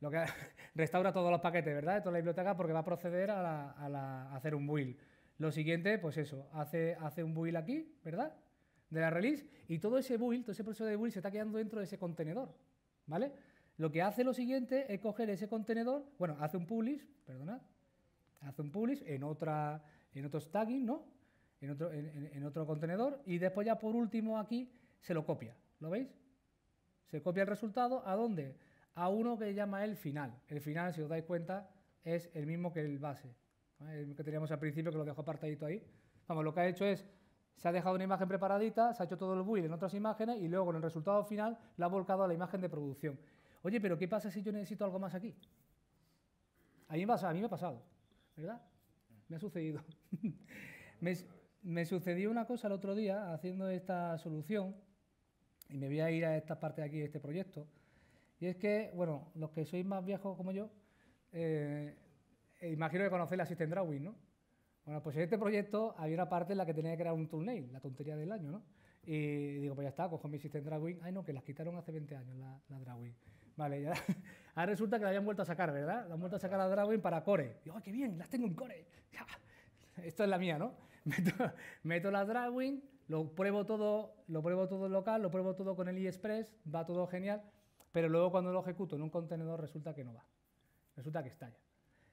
Lo que restaura todos los paquetes, ¿verdad? De toda la biblioteca porque va a proceder a, hacer un build. Lo siguiente, pues eso, hace, hace un build aquí, ¿verdad? de la release y todo ese build, todo ese proceso de build se está quedando dentro de ese contenedor, ¿vale? Lo que hace lo siguiente es coger ese contenedor, bueno, hace un publish, perdonad, hace un publish en otra, en otros tagging, ¿no? En otro, en, otro contenedor y después ya por último aquí se lo copia, ¿lo veis? Se copia el resultado, ¿a dónde? A uno que llama el final. El final, si os dais cuenta, es el mismo que el base, el que teníamos al principio que lo dejo apartadito ahí. Vamos, lo que ha hecho es se ha dejado una imagen preparadita, se ha hecho todo el build en otras imágenes y luego en el resultado final la ha volcado a la imagen de producción. Oye, pero ¿qué pasa si yo necesito algo más aquí? A mí, me, a mí me ha pasado, ¿verdad? Me ha sucedido. me, sucedió una cosa el otro día haciendo esta solución y me voy a ir a esta parte de aquí de este proyecto. Y es que, bueno, los que sois más viejos como yo, eh, imagino que conocéis la System Drawing, ¿no? Bueno, pues en este proyecto había una parte en la que tenía que crear un thumbnail, la tontería del año, ¿no? Y digo, pues ya está, cojo mi System DragWing. Ay, no, que las quitaron hace 20 años, la, la Vale, ya. Ahora resulta que la habían vuelto a sacar, ¿verdad? La han vuelto a sacar la DragWing para Core. Digo, ¡ay, qué bien! Las tengo en Core. Esto es la mía, ¿no? Meto, la Dragwing, lo pruebo todo, lo pruebo todo local, lo pruebo todo con el iExpress, va todo genial, pero luego cuando lo ejecuto en un contenedor resulta que no va. Resulta que estalla.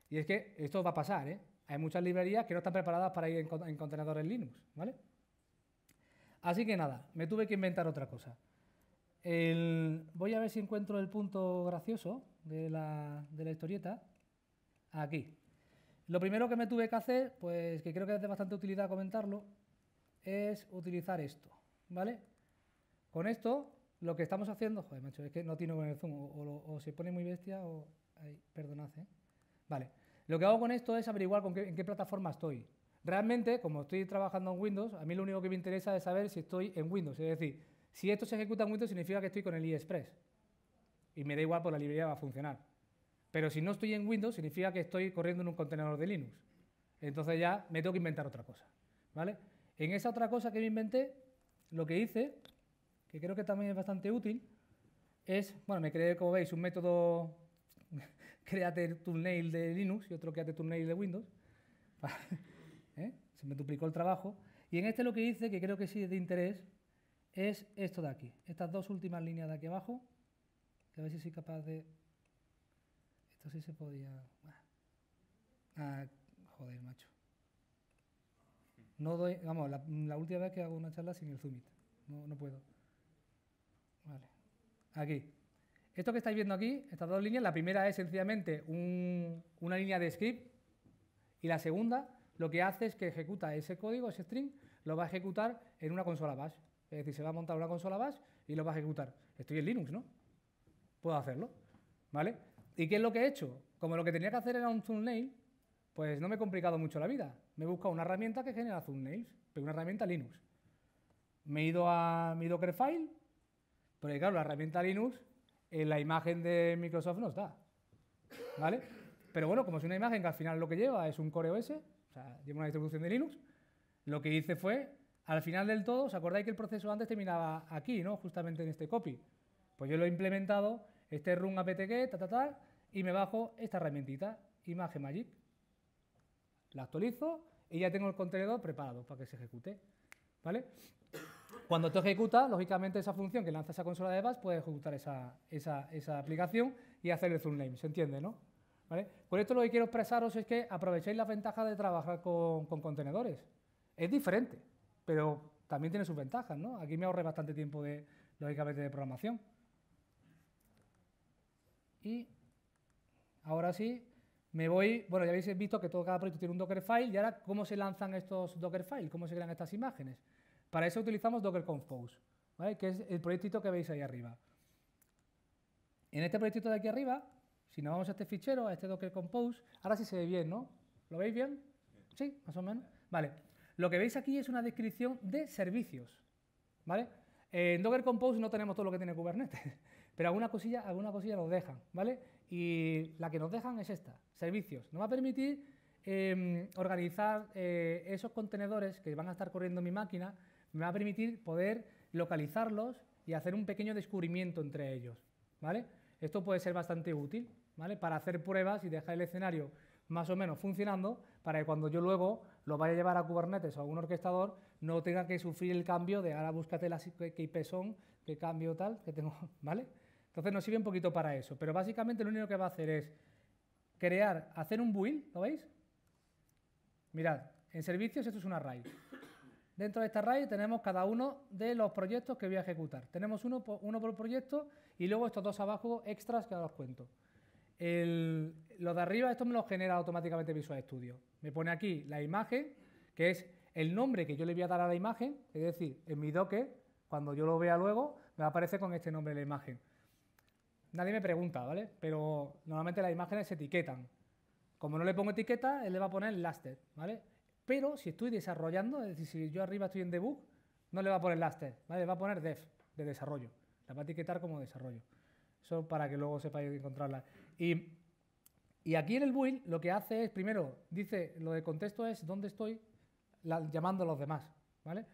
Y es que esto va a pasar, ¿eh? hay muchas librerías que no están preparadas para ir en, contenedores Linux, ¿vale? Así que nada, me tuve que inventar otra cosa. voy a ver si encuentro el punto gracioso de la, historieta. Aquí. Lo primero que me tuve que hacer, pues que creo que es de bastante utilidad comentarlo, es utilizar esto, ¿vale? Con esto, lo que estamos haciendo... Joder, macho, es que no tiene un zoom, o, se pone muy bestia o... perdonad, ¿eh? Vale. Lo que hago con esto es averiguar en qué plataforma estoy. Realmente, como estoy trabajando en Windows, a mí lo único que me interesa es saber si estoy en Windows. Es decir, si esto se ejecuta en Windows significa que estoy con el Express. Y me da igual, por pues la librería va a funcionar. Pero si no estoy en Windows, significa que estoy corriendo en un contenedor de Linux. Entonces ya me tengo que inventar otra cosa. ¿vale? En esa otra cosa que me inventé, lo que hice, que creo que también es bastante útil, es, bueno, me creé, como veis, un método créate nail de Linux y otro créate nail de Windows. ¿eh? Se me duplicó el trabajo. Y en este lo que hice, que creo que sí es de interés, es esto de aquí. Estas dos últimas líneas de aquí abajo. a ver si soy capaz de... Esto sí se podía... Ah, joder, macho. No doy... Vamos, la, última vez que hago una charla sin el Zoomit. No, no puedo. Vale. Aquí. Esto que estáis viendo aquí, estas dos líneas, la primera es sencillamente una línea de script y la segunda lo que hace es que ejecuta ese código, ese string, lo va a ejecutar en una consola bash. Es decir, se va a montar una consola bash y lo va a ejecutar. Estoy en Linux, ¿no? Puedo hacerlo, ¿vale? ¿Y qué es lo que he hecho? Como lo que tenía que hacer era un thumbnail, pues no me he complicado mucho la vida. Me he buscado una herramienta que genera thumbnails, pero una herramienta Linux. Me he ido a mi Dockerfile, porque claro, la herramienta Linux eh, la imagen de Microsoft no está. ¿Vale? Pero bueno, como es una imagen que al final lo que lleva es un Core OS, o sea, lleva una distribución de Linux, lo que hice fue, al final del todo, ¿os acordáis que el proceso antes terminaba aquí, ¿no? Justamente en este copy. Pues yo lo he implementado, este run apt-get, ta, ta, ta, y me bajo esta herramientita, Image Magic. La actualizo y ya tengo el contenedor preparado para que se ejecute. ¿Vale? Cuando tú ejecutas, lógicamente esa función que lanza esa consola de bash puede ejecutar esa, aplicación y hacer el zoom name, ¿se entiende, no? Con esto lo que quiero expresaros es que aprovechéis las ventajas de trabajar con, contenedores. Es diferente, pero también tiene sus ventajas, ¿no? Aquí me ahorré bastante tiempo de, lógicamente, de programación. Y ahora sí, me voy, bueno, ya habéis visto que todo cada proyecto tiene un Dockerfile y ahora cómo se lanzan estos files? cómo se crean estas imágenes. Para eso utilizamos Docker Compose, ¿vale? que es el proyectito que veis ahí arriba. En este proyectito de aquí arriba, si nos vamos a este fichero, a este Docker Compose, ahora sí se ve bien, ¿no? ¿Lo veis bien? Sí, más o menos. Vale, lo que veis aquí es una descripción de servicios, ¿vale? En Docker Compose no tenemos todo lo que tiene Kubernetes, pero alguna cosilla, alguna cosilla nos dejan, ¿vale? Y la que nos dejan es esta, servicios. Nos va a permitir em, organizar eh, esos contenedores que van a estar corriendo en mi máquina me va a permitir poder localizarlos y hacer un pequeño descubrimiento entre ellos. ¿vale? Esto puede ser bastante útil ¿vale? para hacer pruebas y dejar el escenario más o menos funcionando para que cuando yo luego lo vaya a llevar a Kubernetes o a un orquestador no tenga que sufrir el cambio de ahora búscate las que IP son, qué cambio tal, que tengo, ¿vale? Entonces nos sirve un poquito para eso, pero básicamente lo único que va a hacer es crear, hacer un build, ¿lo veis? Mirad, en servicios esto es un array, Dentro de esta raíz tenemos cada uno de los proyectos que voy a ejecutar. Tenemos uno por, uno por proyecto y luego estos dos abajo extras que ahora os cuento. lo de arriba, esto me lo genera automáticamente Visual Studio. Me pone aquí la imagen, que es el nombre que yo le voy a dar a la imagen, es decir, en mi docker, cuando yo lo vea luego, me aparece con este nombre la imagen. Nadie me pregunta, ¿vale? Pero normalmente las imágenes se etiquetan. Como no le pongo etiqueta, él le va a poner lasted, ¿vale? Pero si estoy desarrollando, es decir, si yo arriba estoy en debug, no le va a poner laster, ¿vale? Le va a poner dev, de desarrollo. La va a etiquetar como desarrollo. Eso para que luego sepáis encontrarla. Y, aquí en el build lo que hace es, primero, dice, lo de contexto es dónde estoy llamando a los demás, ¿vale?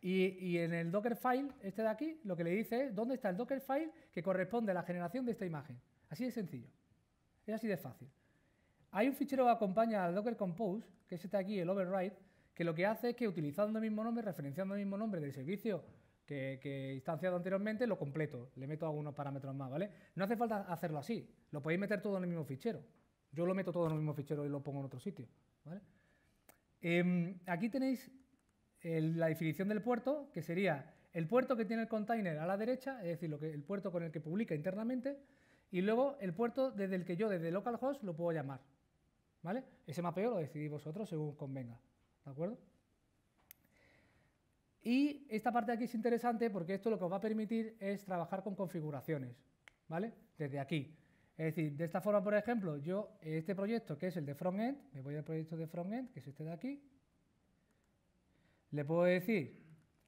Y, y, en el Dockerfile, este de aquí, lo que le dice es dónde está el Dockerfile que corresponde a la generación de esta imagen. Así de sencillo. Es así de fácil. Hay un fichero que acompaña al Docker Compose que es este aquí, el override, que lo que hace es que utilizando el mismo nombre, referenciando el mismo nombre del servicio que, he instanciado anteriormente, lo completo, le meto algunos parámetros más, ¿vale? No hace falta hacerlo así, lo podéis meter todo en el mismo fichero. Yo lo meto todo en el mismo fichero y lo pongo en otro sitio, em, aquí tenéis la definición del puerto, que sería el puerto que tiene el container a la derecha, es decir, lo que, el puerto con el que publica internamente, y luego el puerto desde el que yo, desde localhost, lo puedo llamar. ¿Vale? Ese mapeo lo decidís vosotros según convenga. ¿De acuerdo? Y esta parte de aquí es interesante porque esto lo que os va a permitir es trabajar con configuraciones, ¿vale? Desde aquí. Es decir, de esta forma, por ejemplo, yo este proyecto que es el de frontend, me voy al proyecto de frontend, que es este de aquí, le puedo decir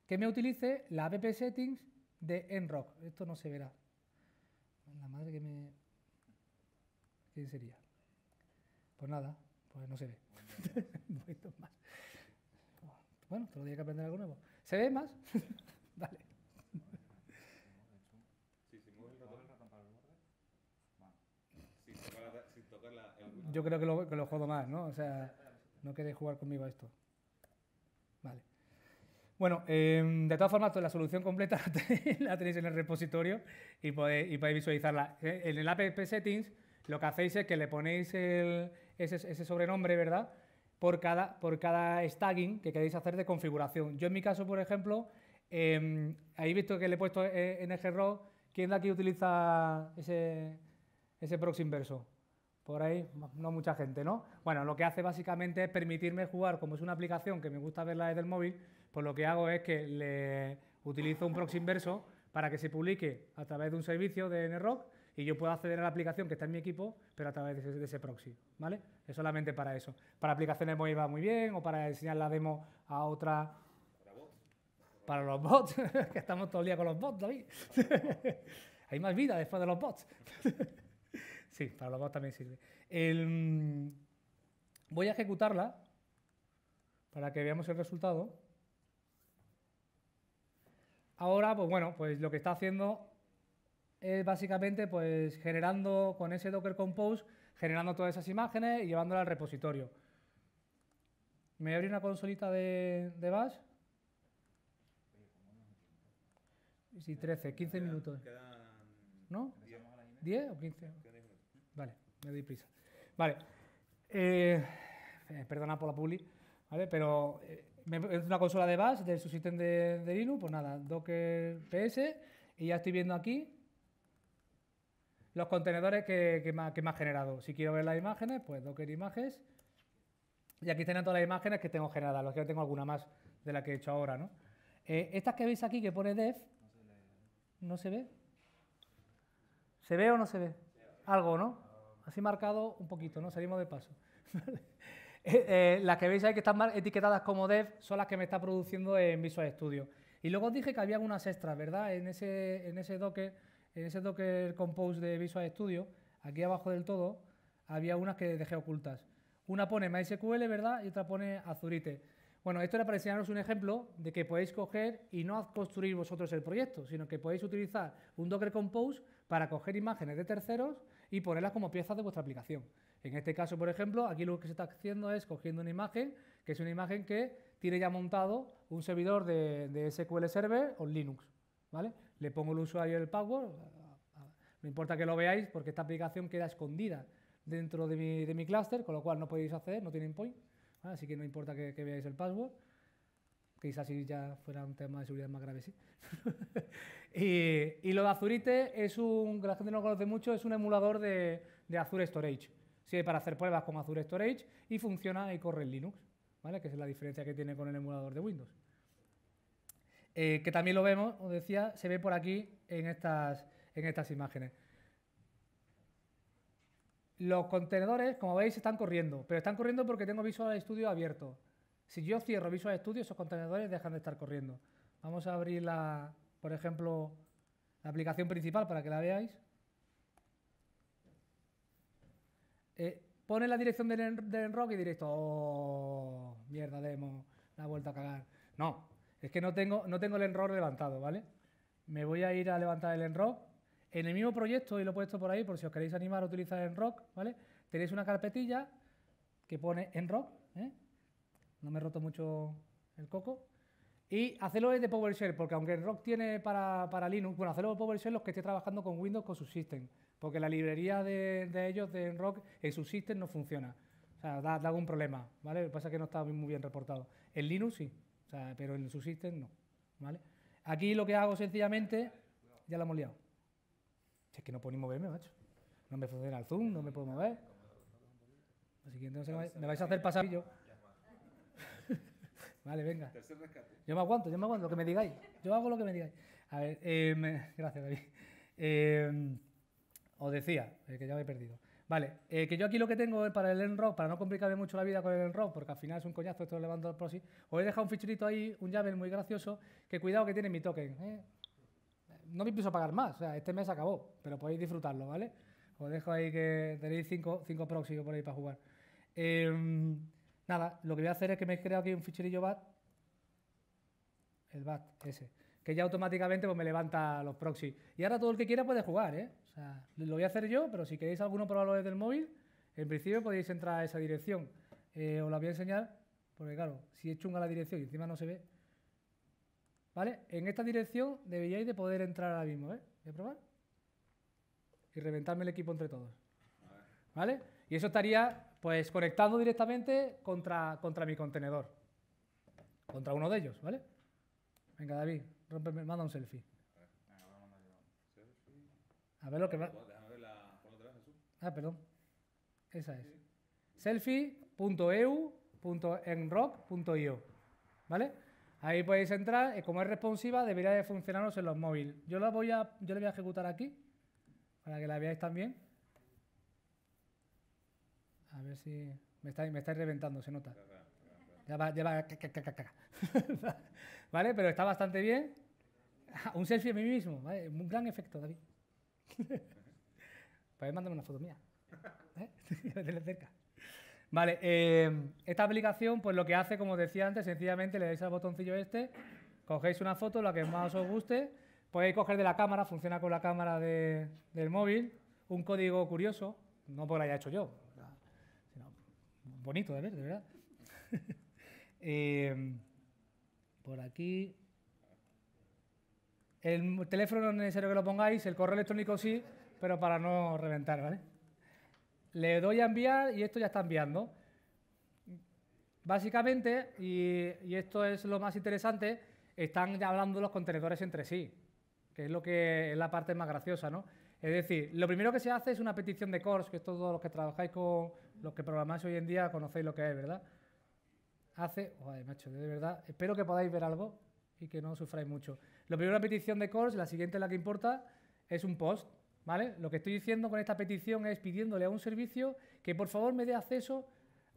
que me utilice la app settings de Enrock. Esto no se verá. La madre que me... ¿Quién sería? Pues nada, pues no se ve. Un más. Bueno, te lo día que aprender algo nuevo. ¿Se ve más? vale. Yo creo que lo, que lo juego más, ¿no? O sea, no queréis jugar conmigo a esto. Vale. Bueno, em, de todas formas, la solución completa la tenéis en el repositorio y podéis, y podéis visualizarla. Eh, en el app settings lo que hacéis es que le ponéis el, ese, sobrenombre, ¿verdad? Por cada, por cada que queréis hacer de configuración. Yo en mi caso, por ejemplo, eh, ahí visto que le he puesto eh, en NRO ¿quién de aquí utiliza ese, ese proxy inverso? Por ahí no mucha gente, ¿no? Bueno, lo que hace básicamente es permitirme jugar, como es una aplicación que me gusta verla desde el móvil, pues lo que hago es que le utilizo un proxy inverso para que se publique a través de un servicio de NRO y yo puedo acceder a la aplicación que está en mi equipo, pero a través de ese, proxy, ¿vale? Es solamente para eso. Para aplicaciones móviles va muy bien o para enseñar la demo a otra... Para los bots, que estamos todo el día con los bots, David. Hay más vida después de los bots. sí, para los bots también sirve. Mm, voy a ejecutarla para que veamos el resultado. Ahora, pues bueno, pues lo que está haciendo es básicamente pues generando con ese Docker Compose, generando todas esas imágenes y llevándolas al repositorio. Me voy una consolita de, de Bash. Sí, 13, 15 minutos. ¿No? ¿10 o 15? Vale, me doy prisa. Vale. Eh, perdona por la publi, ¿vale? Pero eh, es una consola de Bash del subsistente de Linux, pues nada, Docker PS, y ya estoy viendo aquí los contenedores que, que, me ha, generado. Si quiero ver las imágenes, pues Docker Images. Y aquí tienen todas las imágenes que tengo generadas. Los que tengo alguna más de la que he hecho ahora, ¿no? Eh, estas que veis aquí que pone Dev, ¿no se ve? ¿Se ve o no se ve? Algo, ¿no? Así marcado un poquito, ¿no? Salimos de paso. Eh, eh, las que veis ahí que están etiquetadas como dev son las que me está produciendo en Visual Studio. Y luego os dije que había algunas extras, ¿verdad? En ese, en ese docker en ese Docker Compose de Visual Studio, aquí abajo del todo, había unas que dejé ocultas. Una pone MySQL, ¿verdad? Y otra pone Azurite. Bueno, esto era para enseñaros un ejemplo de que podéis coger y no construir vosotros el proyecto, sino que podéis utilizar un Docker Compose para coger imágenes de terceros y ponerlas como piezas de vuestra aplicación. En este caso, por ejemplo, aquí lo que se está haciendo es cogiendo una imagen, que es una imagen que tiene ya montado un servidor de, de SQL Server o Linux. ¿vale? le pongo el usuario y el password, no importa que lo veáis porque esta aplicación queda escondida dentro de mi, de clúster, con lo cual no podéis acceder, no tiene endpoint, así que no importa que, veáis el password, quizás si ya fuera un tema de seguridad más grave, sí. y, lo de Azurite es un, que la gente no conoce mucho, es un emulador de, de Azure Storage, sirve para hacer pruebas con Azure Storage y funciona y corre en Linux, ¿vale? que es la diferencia que tiene con el emulador de Windows. Eh, que también lo vemos, os decía, se ve por aquí en estas, en estas imágenes. Los contenedores, como veis, están corriendo, pero están corriendo porque tengo Visual Studio abierto. Si yo cierro Visual Studio, esos contenedores dejan de estar corriendo. Vamos a abrir, la, por ejemplo, la aplicación principal para que la veáis. Eh, pone la dirección del, del rock y directo, oh, mierda, demo, la vuelta vuelto a cagar. No, es que no tengo, no tengo el enrock levantado, ¿vale? Me voy a ir a levantar el enrock En el mismo proyecto, y lo he puesto por ahí, por si os queréis animar a utilizar enrock, ¿vale? Tenéis una carpetilla que pone enrock, ¿eh? No me he roto mucho el coco. Y hacerlo desde PowerShell, porque aunque Rock tiene para, Linux, bueno, hacerlo de PowerShell los que esté trabajando con Windows con subsystem, porque la librería de, ellos de Rock en subsystem no funciona. O sea, da, algún problema, ¿vale? Lo pasa es que no está muy bien reportado. En Linux sí. Pero pero el subsystem no. ¿vale? Aquí lo que hago sencillamente, ya lo hemos liado. es que no puedo ni moverme, macho. No me funciona el zoom, no me puedo mover. Así que entonces me vais a hacer pasar vale, venga. Yo me aguanto, yo me aguanto, lo que me digáis. Yo hago lo que me digáis. A ver, em, gracias, David. Em, os decía, que ya me he perdido. Vale, eh, que yo aquí lo que tengo para el enro, para no complicarme mucho la vida con el enro, porque al final es un coñazo esto levando el proxy, os he dejado un ficherito ahí, un llave muy gracioso, que cuidado que tiene mi token. Eh. No me empiezo a pagar más, o sea, este mes acabó, pero podéis disfrutarlo, ¿vale? Os dejo ahí que tenéis cinco, cinco proxy por ahí para jugar. Em, nada, lo que voy a hacer es que me he creado aquí un ficherillo BAT, el BAT ese, que ya automáticamente pues me levanta los proxy. Y ahora todo el que quiera puede jugar, ¿eh? O sea, lo voy a hacer yo, pero si queréis alguno probarlo desde el móvil, en principio podéis entrar a esa dirección. Eh, os la voy a enseñar, porque claro, si es chunga la dirección y encima no se ve. ¿Vale? En esta dirección deberíais de poder entrar ahora mismo, ¿eh? Voy a probar. Y reventarme el equipo entre todos. ¿Vale? Y eso estaría, pues, conectado directamente contra, contra mi contenedor. Contra uno de ellos, ¿vale? Venga, David, rompeme, manda un selfie. A ver lo que va. Déjame ver la. vez, Ah, perdón. Esa es. Selfie.eu.enrock.io. ¿Vale? Ahí podéis entrar. Y eh, como es responsiva, debería de funcionaros en los móviles. Yo la voy a, yo la voy a ejecutar aquí para que la veáis también. A ver si. Me estáis, reventando, se nota. Ya va, ya va. ¿Vale? Pero está bastante bien. Un selfie de mí mismo, ¿vale? Un gran efecto, David. Pues mandarme una foto mía. ¿eh? Vale, eh, esta aplicación, pues lo que hace, como decía antes, sencillamente le dais al botoncillo este, cogéis una foto, la que más os guste, podéis coger de la cámara, funciona con la cámara del móvil, un código curioso, no porque lo haya hecho yo, sino bonito de ver, de verdad. Eh, por aquí, el teléfono no es necesario que lo pongáis, el correo electrónico sí, pero para no reventar, ¿vale? Le doy a enviar y esto ya está enviando. Básicamente, y, esto es lo más interesante, están hablando los contenedores entre sí, que es lo que es la parte más graciosa, ¿no? Es decir, lo primero que se hace es una petición de course, que todos los que trabajáis con los que programáis hoy en día conocéis lo que es, ¿verdad? Hace, joder, macho, de verdad, espero que podáis ver algo y que no sufráis mucho. Lo primero, petición de course, la siguiente, la que importa, es un post, ¿vale? Lo que estoy diciendo con esta petición es pidiéndole a un servicio que por favor me dé acceso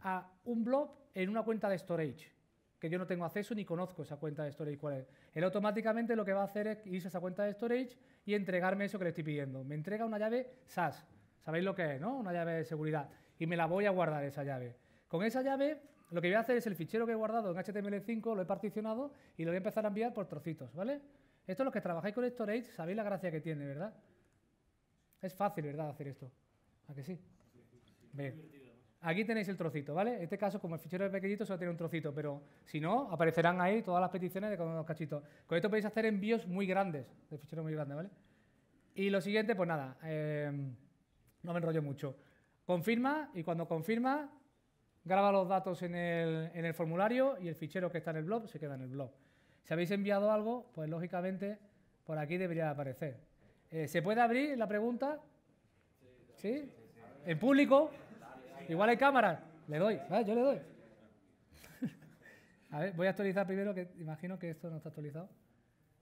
a un blob en una cuenta de storage, que yo no tengo acceso ni conozco esa cuenta de storage cuál Él automáticamente lo que va a hacer es irse a esa cuenta de storage y entregarme eso que le estoy pidiendo. Me entrega una llave SAS, ¿sabéis lo que es, no? Una llave de seguridad. Y me la voy a guardar esa llave. Con esa llave lo que voy a hacer es el fichero que he guardado en HTML5, lo he particionado y lo voy a empezar a enviar por trocitos, ¿vale? Esto los que trabajáis con Storage sabéis la gracia que tiene, ¿verdad? Es fácil, ¿verdad?, hacer esto. ¿A que sí? Aquí tenéis el trocito, ¿vale? En este caso, como el fichero es pequeñito, solo tiene un trocito, pero si no, aparecerán ahí todas las peticiones de cada uno los cachitos. Con esto podéis hacer envíos muy grandes, de fichero muy grande, ¿vale? Y lo siguiente, pues nada, eh, no me enrollo mucho. Confirma y cuando confirma, graba los datos en el, en el formulario y el fichero que está en el blog se queda en el blog. Si habéis enviado algo, pues lógicamente por aquí debería aparecer. Eh, ¿Se puede abrir la pregunta? ¿Sí? ¿En público? Igual hay cámara. Le doy, Yo le doy. a ver, voy a actualizar primero, que imagino que esto no está actualizado.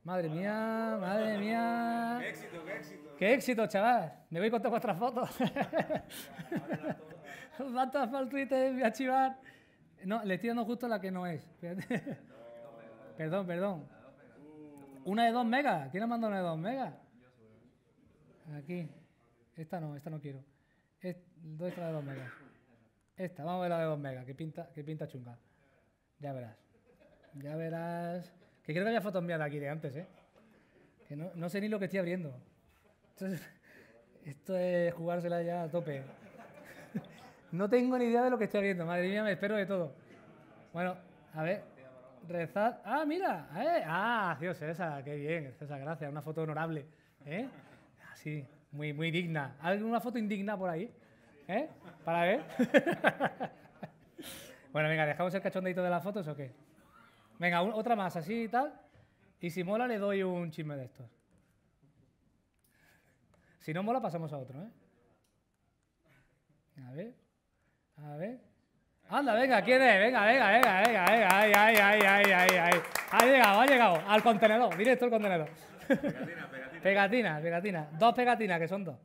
Madre mía, madre mía. Qué éxito, qué éxito. Qué éxito, chaval. Me voy con todas vuestras fotos. para eh, el Twitter, No, le estoy dando justo la que no es. perdón, perdón. Una de 2 megas. ¿Quién ha mandado una de 2 megas? Aquí. Esta no, esta no quiero. Doy esta de 2 megas. Esta, vamos a ver la de 2 megas, que pinta, que pinta chunga. Ya verás. Ya verás. Que creo que había fotos mías aquí de antes, ¿eh? Que no, no sé ni lo que estoy abriendo. Entonces, esto es jugársela ya a tope. No tengo ni idea de lo que estoy viendo. Madre mía, me espero de todo. Bueno, a ver. Rezad. Ah, mira. Eh. Ah, Dios, esa. qué bien. Esa gracias. Una foto honorable. ¿Eh? Así, muy, muy digna. ¿Alguna foto indigna por ahí? ¿Eh? Para ver. bueno, venga, ¿dejamos el cachondeito de las fotos o qué? Venga, otra más, así y tal. Y si mola, le doy un chisme de estos. Si no mola, pasamos a otro, ¿eh? A ver. A ver. Anda, venga, ¿quién es? Venga, venga, venga, venga, venga, ay! ay, ay, ay! ay Ha llegado, ha llegado. Al contenedor, directo al contenedor. Pegatina, pegatina. Pegatina, pegatina. Dos pegatinas, que son dos.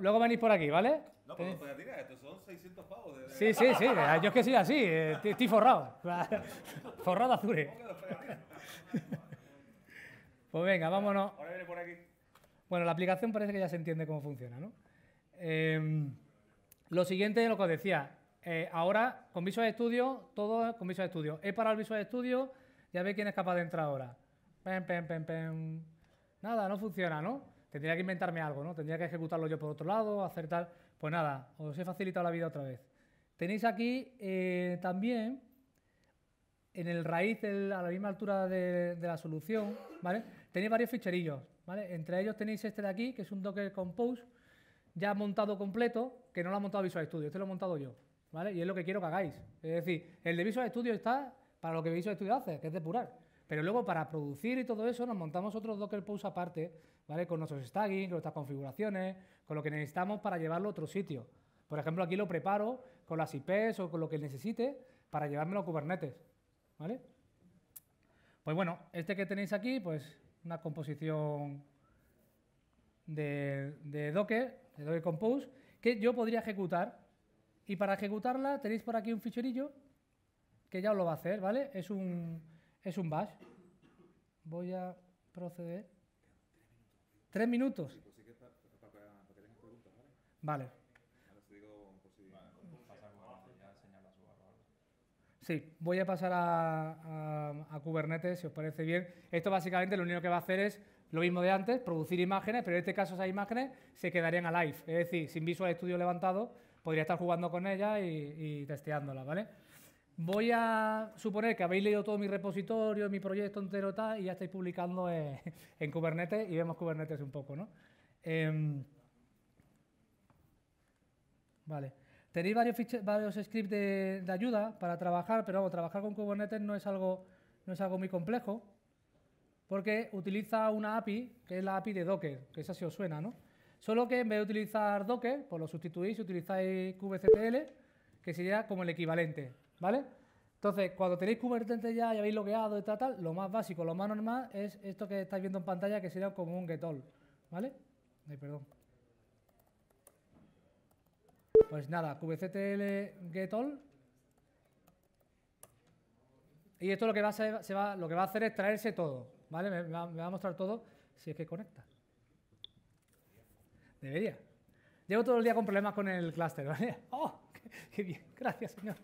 Luego venís por aquí, ¿vale? No, pero pegatinas, estos son 600 pavos. Sí, sí, sí. Yo es que soy así, eh, estoy forrado. forrado azure. pues venga, vámonos. Ahora viene por aquí. Bueno, la aplicación parece que ya se entiende cómo funciona, ¿no? Eh, lo siguiente es lo que os decía. Eh, ahora, con Visual Studio, todo con Visual Studio. He parado el Visual Studio, ya ve quién es capaz de entrar ahora. Pen, pen, pen, Nada, no funciona, ¿no? Tendría que inventarme algo, ¿no? Tendría que ejecutarlo yo por otro lado, hacer tal. Pues nada, os he facilitado la vida otra vez. Tenéis aquí eh, también, en el raíz, a la misma altura de, de, la solución, ¿vale? Tenéis varios ficherillos, ¿vale? Entre ellos tenéis este de aquí, que es un Docker Compose, ya montado completo, que no lo ha montado Visual Studio, este lo he montado yo, ¿vale? Y es lo que quiero que hagáis. Es decir, el de Visual Studio está para lo que Visual Studio hace, que es depurar. Pero luego para producir y todo eso nos montamos otros Docker Pulse aparte, ¿vale? Con nuestros staging, con nuestras configuraciones, con lo que necesitamos para llevarlo a otro sitio. Por ejemplo, aquí lo preparo con las IPs o con lo que necesite para llevármelo a Kubernetes, ¿vale? Pues bueno, este que tenéis aquí, pues una composición de Docker le doy Compose, que yo podría ejecutar. Y para ejecutarla tenéis por aquí un ficherillo que ya os lo va a hacer, ¿vale? Es un, es un bash. Voy a proceder. Tres minutos. Vale. Sí, voy a pasar a, a Kubernetes, si os parece bien. Esto básicamente lo único que va a hacer es lo mismo de antes, producir imágenes, pero en este caso esas imágenes se quedarían a live, es decir, sin Visual Studio levantado, podría estar jugando con ellas y, testeándolas, ¿vale? Voy a suponer que habéis leído todo mi repositorio, mi proyecto entero tal, y ya estáis publicando en, Kubernetes y vemos Kubernetes un poco, ¿no? Em, vale. Tenéis varios, varios scripts de, ayuda para trabajar, pero trabajar con Kubernetes no es algo, no es algo muy complejo porque utiliza una API, que es la API de Docker, que esa se os suena, ¿no? Solo que en vez de utilizar Docker, pues lo sustituís y utilizáis kubectl, que sería como el equivalente, ¿vale? Entonces, cuando tenéis kubectl ya y habéis logueado y tal, lo más básico, lo más normal es esto que estáis viendo en pantalla, que sería como un all. ¿vale? Ay, perdón. Pues nada, kubectl all. y esto lo que va a hacer es traerse todo, ¿Vale? Me, va, a mostrar todo si es que conecta. Debería. Llevo todo el día con problemas con el clúster, ¿vale? ¡Oh! Qué, bien! Gracias, señor,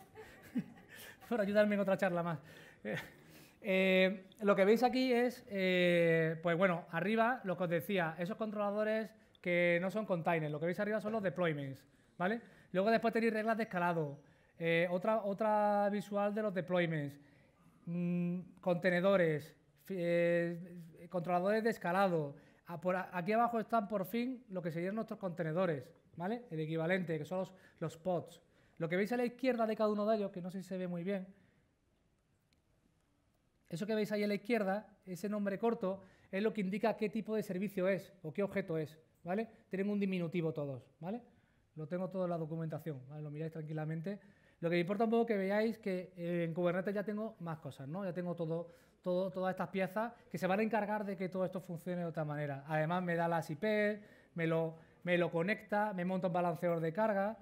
por ayudarme en otra charla más. Eh, eh, lo que veis aquí es, eh, pues bueno, arriba lo que os decía, esos controladores que no son containers, lo que veis arriba son los deployments, ¿vale? Luego después tenéis reglas de escalado, otra, otra visual de los deployments, mm, contenedores, eh, controladores de escalado. aquí abajo están por fin lo que serían nuestros contenedores, ¿vale? El equivalente, que son los, los pods. Lo que veis a la izquierda de cada uno de ellos, que no sé si se ve muy bien, eso que veis ahí a la izquierda, ese nombre corto, es lo que indica qué tipo de servicio es o qué objeto es, ¿vale? Tienen un diminutivo todos, ¿vale? Lo tengo todo en la documentación, lo miráis tranquilamente. Lo que me importa un poco que veáis que en Kubernetes ya tengo más cosas, ¿no? Ya tengo todo, todo, todas estas piezas que se van a encargar de que todo esto funcione de otra manera. Además, me da las IP, me lo, me lo conecta, me monta un balanceador de carga.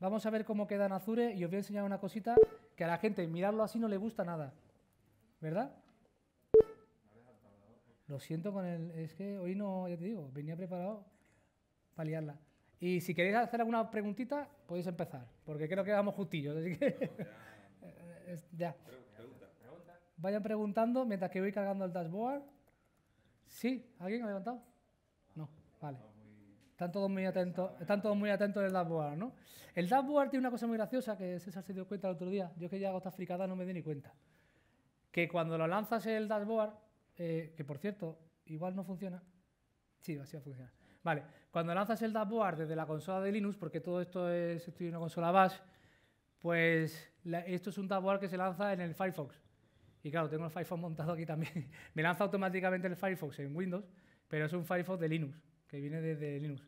Vamos a ver cómo queda en Azure y os voy a enseñar una cosita que a la gente mirarlo así no le gusta nada. ¿Verdad? Lo siento con el... Es que hoy no, ya te digo, venía preparado para liarla. Y si queréis hacer alguna preguntita, podéis empezar, porque creo que vamos justillo. ya. Vayan preguntando mientras que voy cargando el dashboard. ¿Sí? ¿Alguien ha levantado? No, vale. Están todos muy atentos, están todos muy atentos en el dashboard, ¿no? El dashboard tiene una cosa muy graciosa que César se dio cuenta el otro día. Yo que ya hago esta fricada no me di ni cuenta. Que cuando lo lanzas el dashboard, eh, que por cierto, igual no funciona. Sí, así va a funcionar. Vale, cuando lanzas el dashboard desde la consola de Linux, porque todo esto es estoy una consola Bash, pues esto es un dashboard que se lanza en el Firefox. Y claro, tengo el Firefox montado aquí también. Me lanza automáticamente el Firefox en Windows, pero es un Firefox de Linux, que viene desde Linux.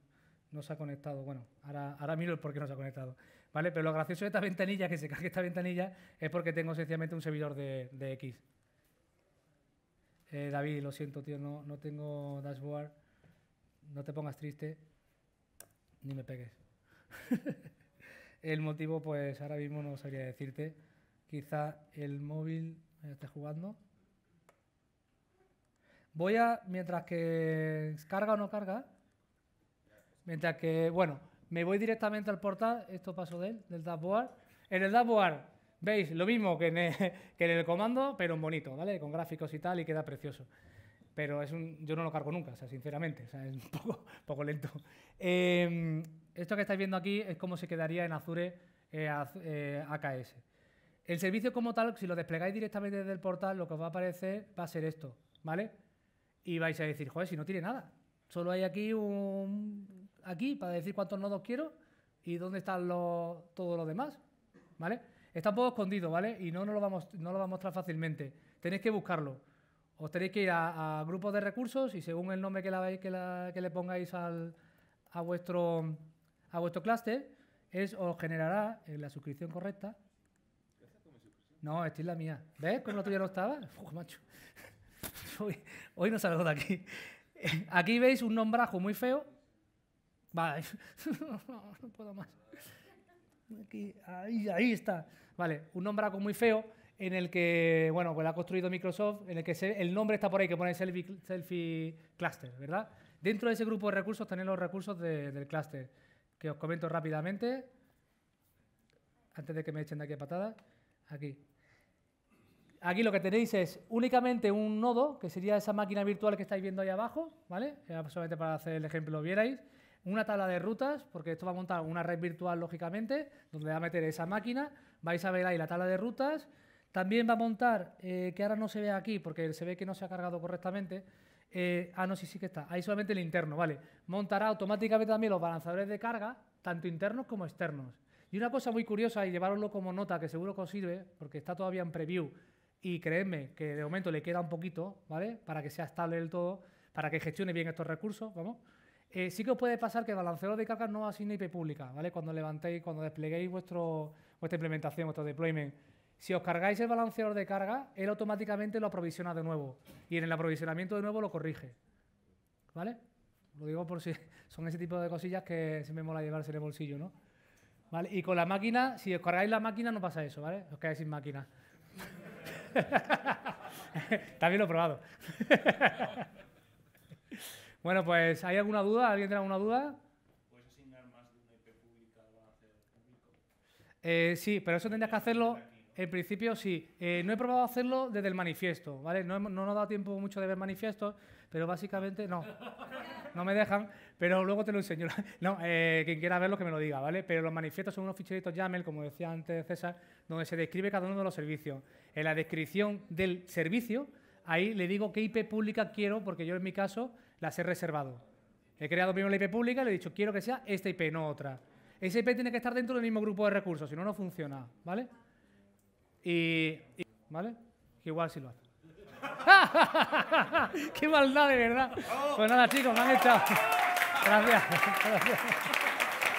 No se ha conectado. Bueno, ahora, ahora miro el por qué no se ha conectado. ¿Vale? Pero lo gracioso de esta ventanilla, que se cargue esta ventanilla, es porque tengo sencillamente un servidor de, X. Eh, David, lo siento, tío, no, no tengo dashboard. No te pongas triste, ni me pegues. el motivo, pues ahora mismo no sabría decirte. Quizá el móvil jugando. Voy a, mientras que carga o no carga, mientras que, bueno, me voy directamente al portal, esto paso de del dashboard. En el dashboard veis lo mismo que en, el, comando, pero bonito, ¿vale? Con gráficos y tal y queda precioso. Pero es un, yo no lo cargo nunca, o sea, sinceramente, es un poco, poco lento. Em, esto que estáis viendo aquí es como se quedaría en Azure eh, AKS. El servicio como tal, si lo desplegáis directamente desde el portal, lo que os va a aparecer va a ser esto, ¿vale? Y vais a decir, joder, si no tiene nada. Solo hay aquí un... aquí para decir cuántos nodos quiero y dónde están los, todos los demás, ¿vale? Está un poco escondido, ¿vale? Y no, lo vamos, no lo va a mostrar fácilmente. Tenéis que buscarlo. Os tenéis que ir a, grupos de recursos y según el nombre que, la, que, que le pongáis a vuestro, a vuestro clúster, os generará la suscripción correcta no, esta es la mía. ¿Ves cómo la tuya no estaba? macho. Hoy, no salgo de aquí. Eh, aquí veis un nombrajo muy feo. Vale. No, puedo más. Aquí, ahí, está. Vale, un nombrajo muy feo en el que, bueno, pues lo ha construido Microsoft, en el que el nombre está por ahí, que pone selfie, cluster, ¿verdad? Dentro de ese grupo de recursos tenéis los recursos del cluster, que os comento rápidamente, antes de que me echen de aquí a patadas. Aquí, Aquí lo que tenéis es únicamente un nodo, que sería esa máquina virtual que estáis viendo ahí abajo, ¿vale? Eh, solamente para hacer el ejemplo lo vierais. Una tabla de rutas, porque esto va a montar una red virtual, lógicamente, donde va a meter esa máquina. Vais a ver ahí la tabla de rutas. También va a montar, eh, que ahora no se ve aquí, porque se ve que no se ha cargado correctamente. Eh, ah, no, sí, sí que está. Ahí solamente el interno, ¿vale? Montará automáticamente también los balanzadores de carga, tanto internos como externos. Y una cosa muy curiosa, y llevaroslo como nota, que seguro que os sirve, porque está todavía en preview, y creedme que de momento le queda un poquito, ¿vale? Para que sea estable del todo, para que gestione bien estos recursos, vamos. Eh, sí que os puede pasar que el balanceador de carga no asigne IP pública, ¿vale? Cuando levantéis, cuando despleguéis vuestra implementación, vuestro deployment. Si os cargáis el balanceador de carga, él automáticamente lo aprovisiona de nuevo. Y en el aprovisionamiento de nuevo lo corrige. ¿Vale? Lo digo por si son ese tipo de cosillas que se me mola llevarse en el bolsillo, ¿no? ¿Vale? Y con la máquina, si os cargáis la máquina no pasa eso, ¿vale? Os quedáis sin máquina. También lo he probado. bueno, pues, ¿hay alguna duda? ¿Alguien tiene alguna duda? asignar más de IP eh, sí, pero eso tendrías que hacerlo. En principio sí. Eh, no he probado hacerlo desde el manifiesto, ¿vale? No, nos da tiempo mucho de ver manifiestos, pero básicamente no. no me dejan, pero luego te lo enseño. No, eh, quien quiera verlo que me lo diga, ¿vale? Pero los manifiestos son unos ficheritos YAML, como decía antes César, donde se describe cada uno de los servicios. En la descripción del servicio, ahí le digo qué IP pública quiero, porque yo en mi caso las he reservado. He creado primero la IP pública le he dicho, quiero que sea esta IP, no otra. Esa IP tiene que estar dentro del mismo grupo de recursos, si no, no funciona, ¿vale? Y, ¿vale? igual si lo hace. ¡Qué maldad, de verdad! Oh. Pues nada, chicos, me han echado. Gracias.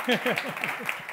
Gracias.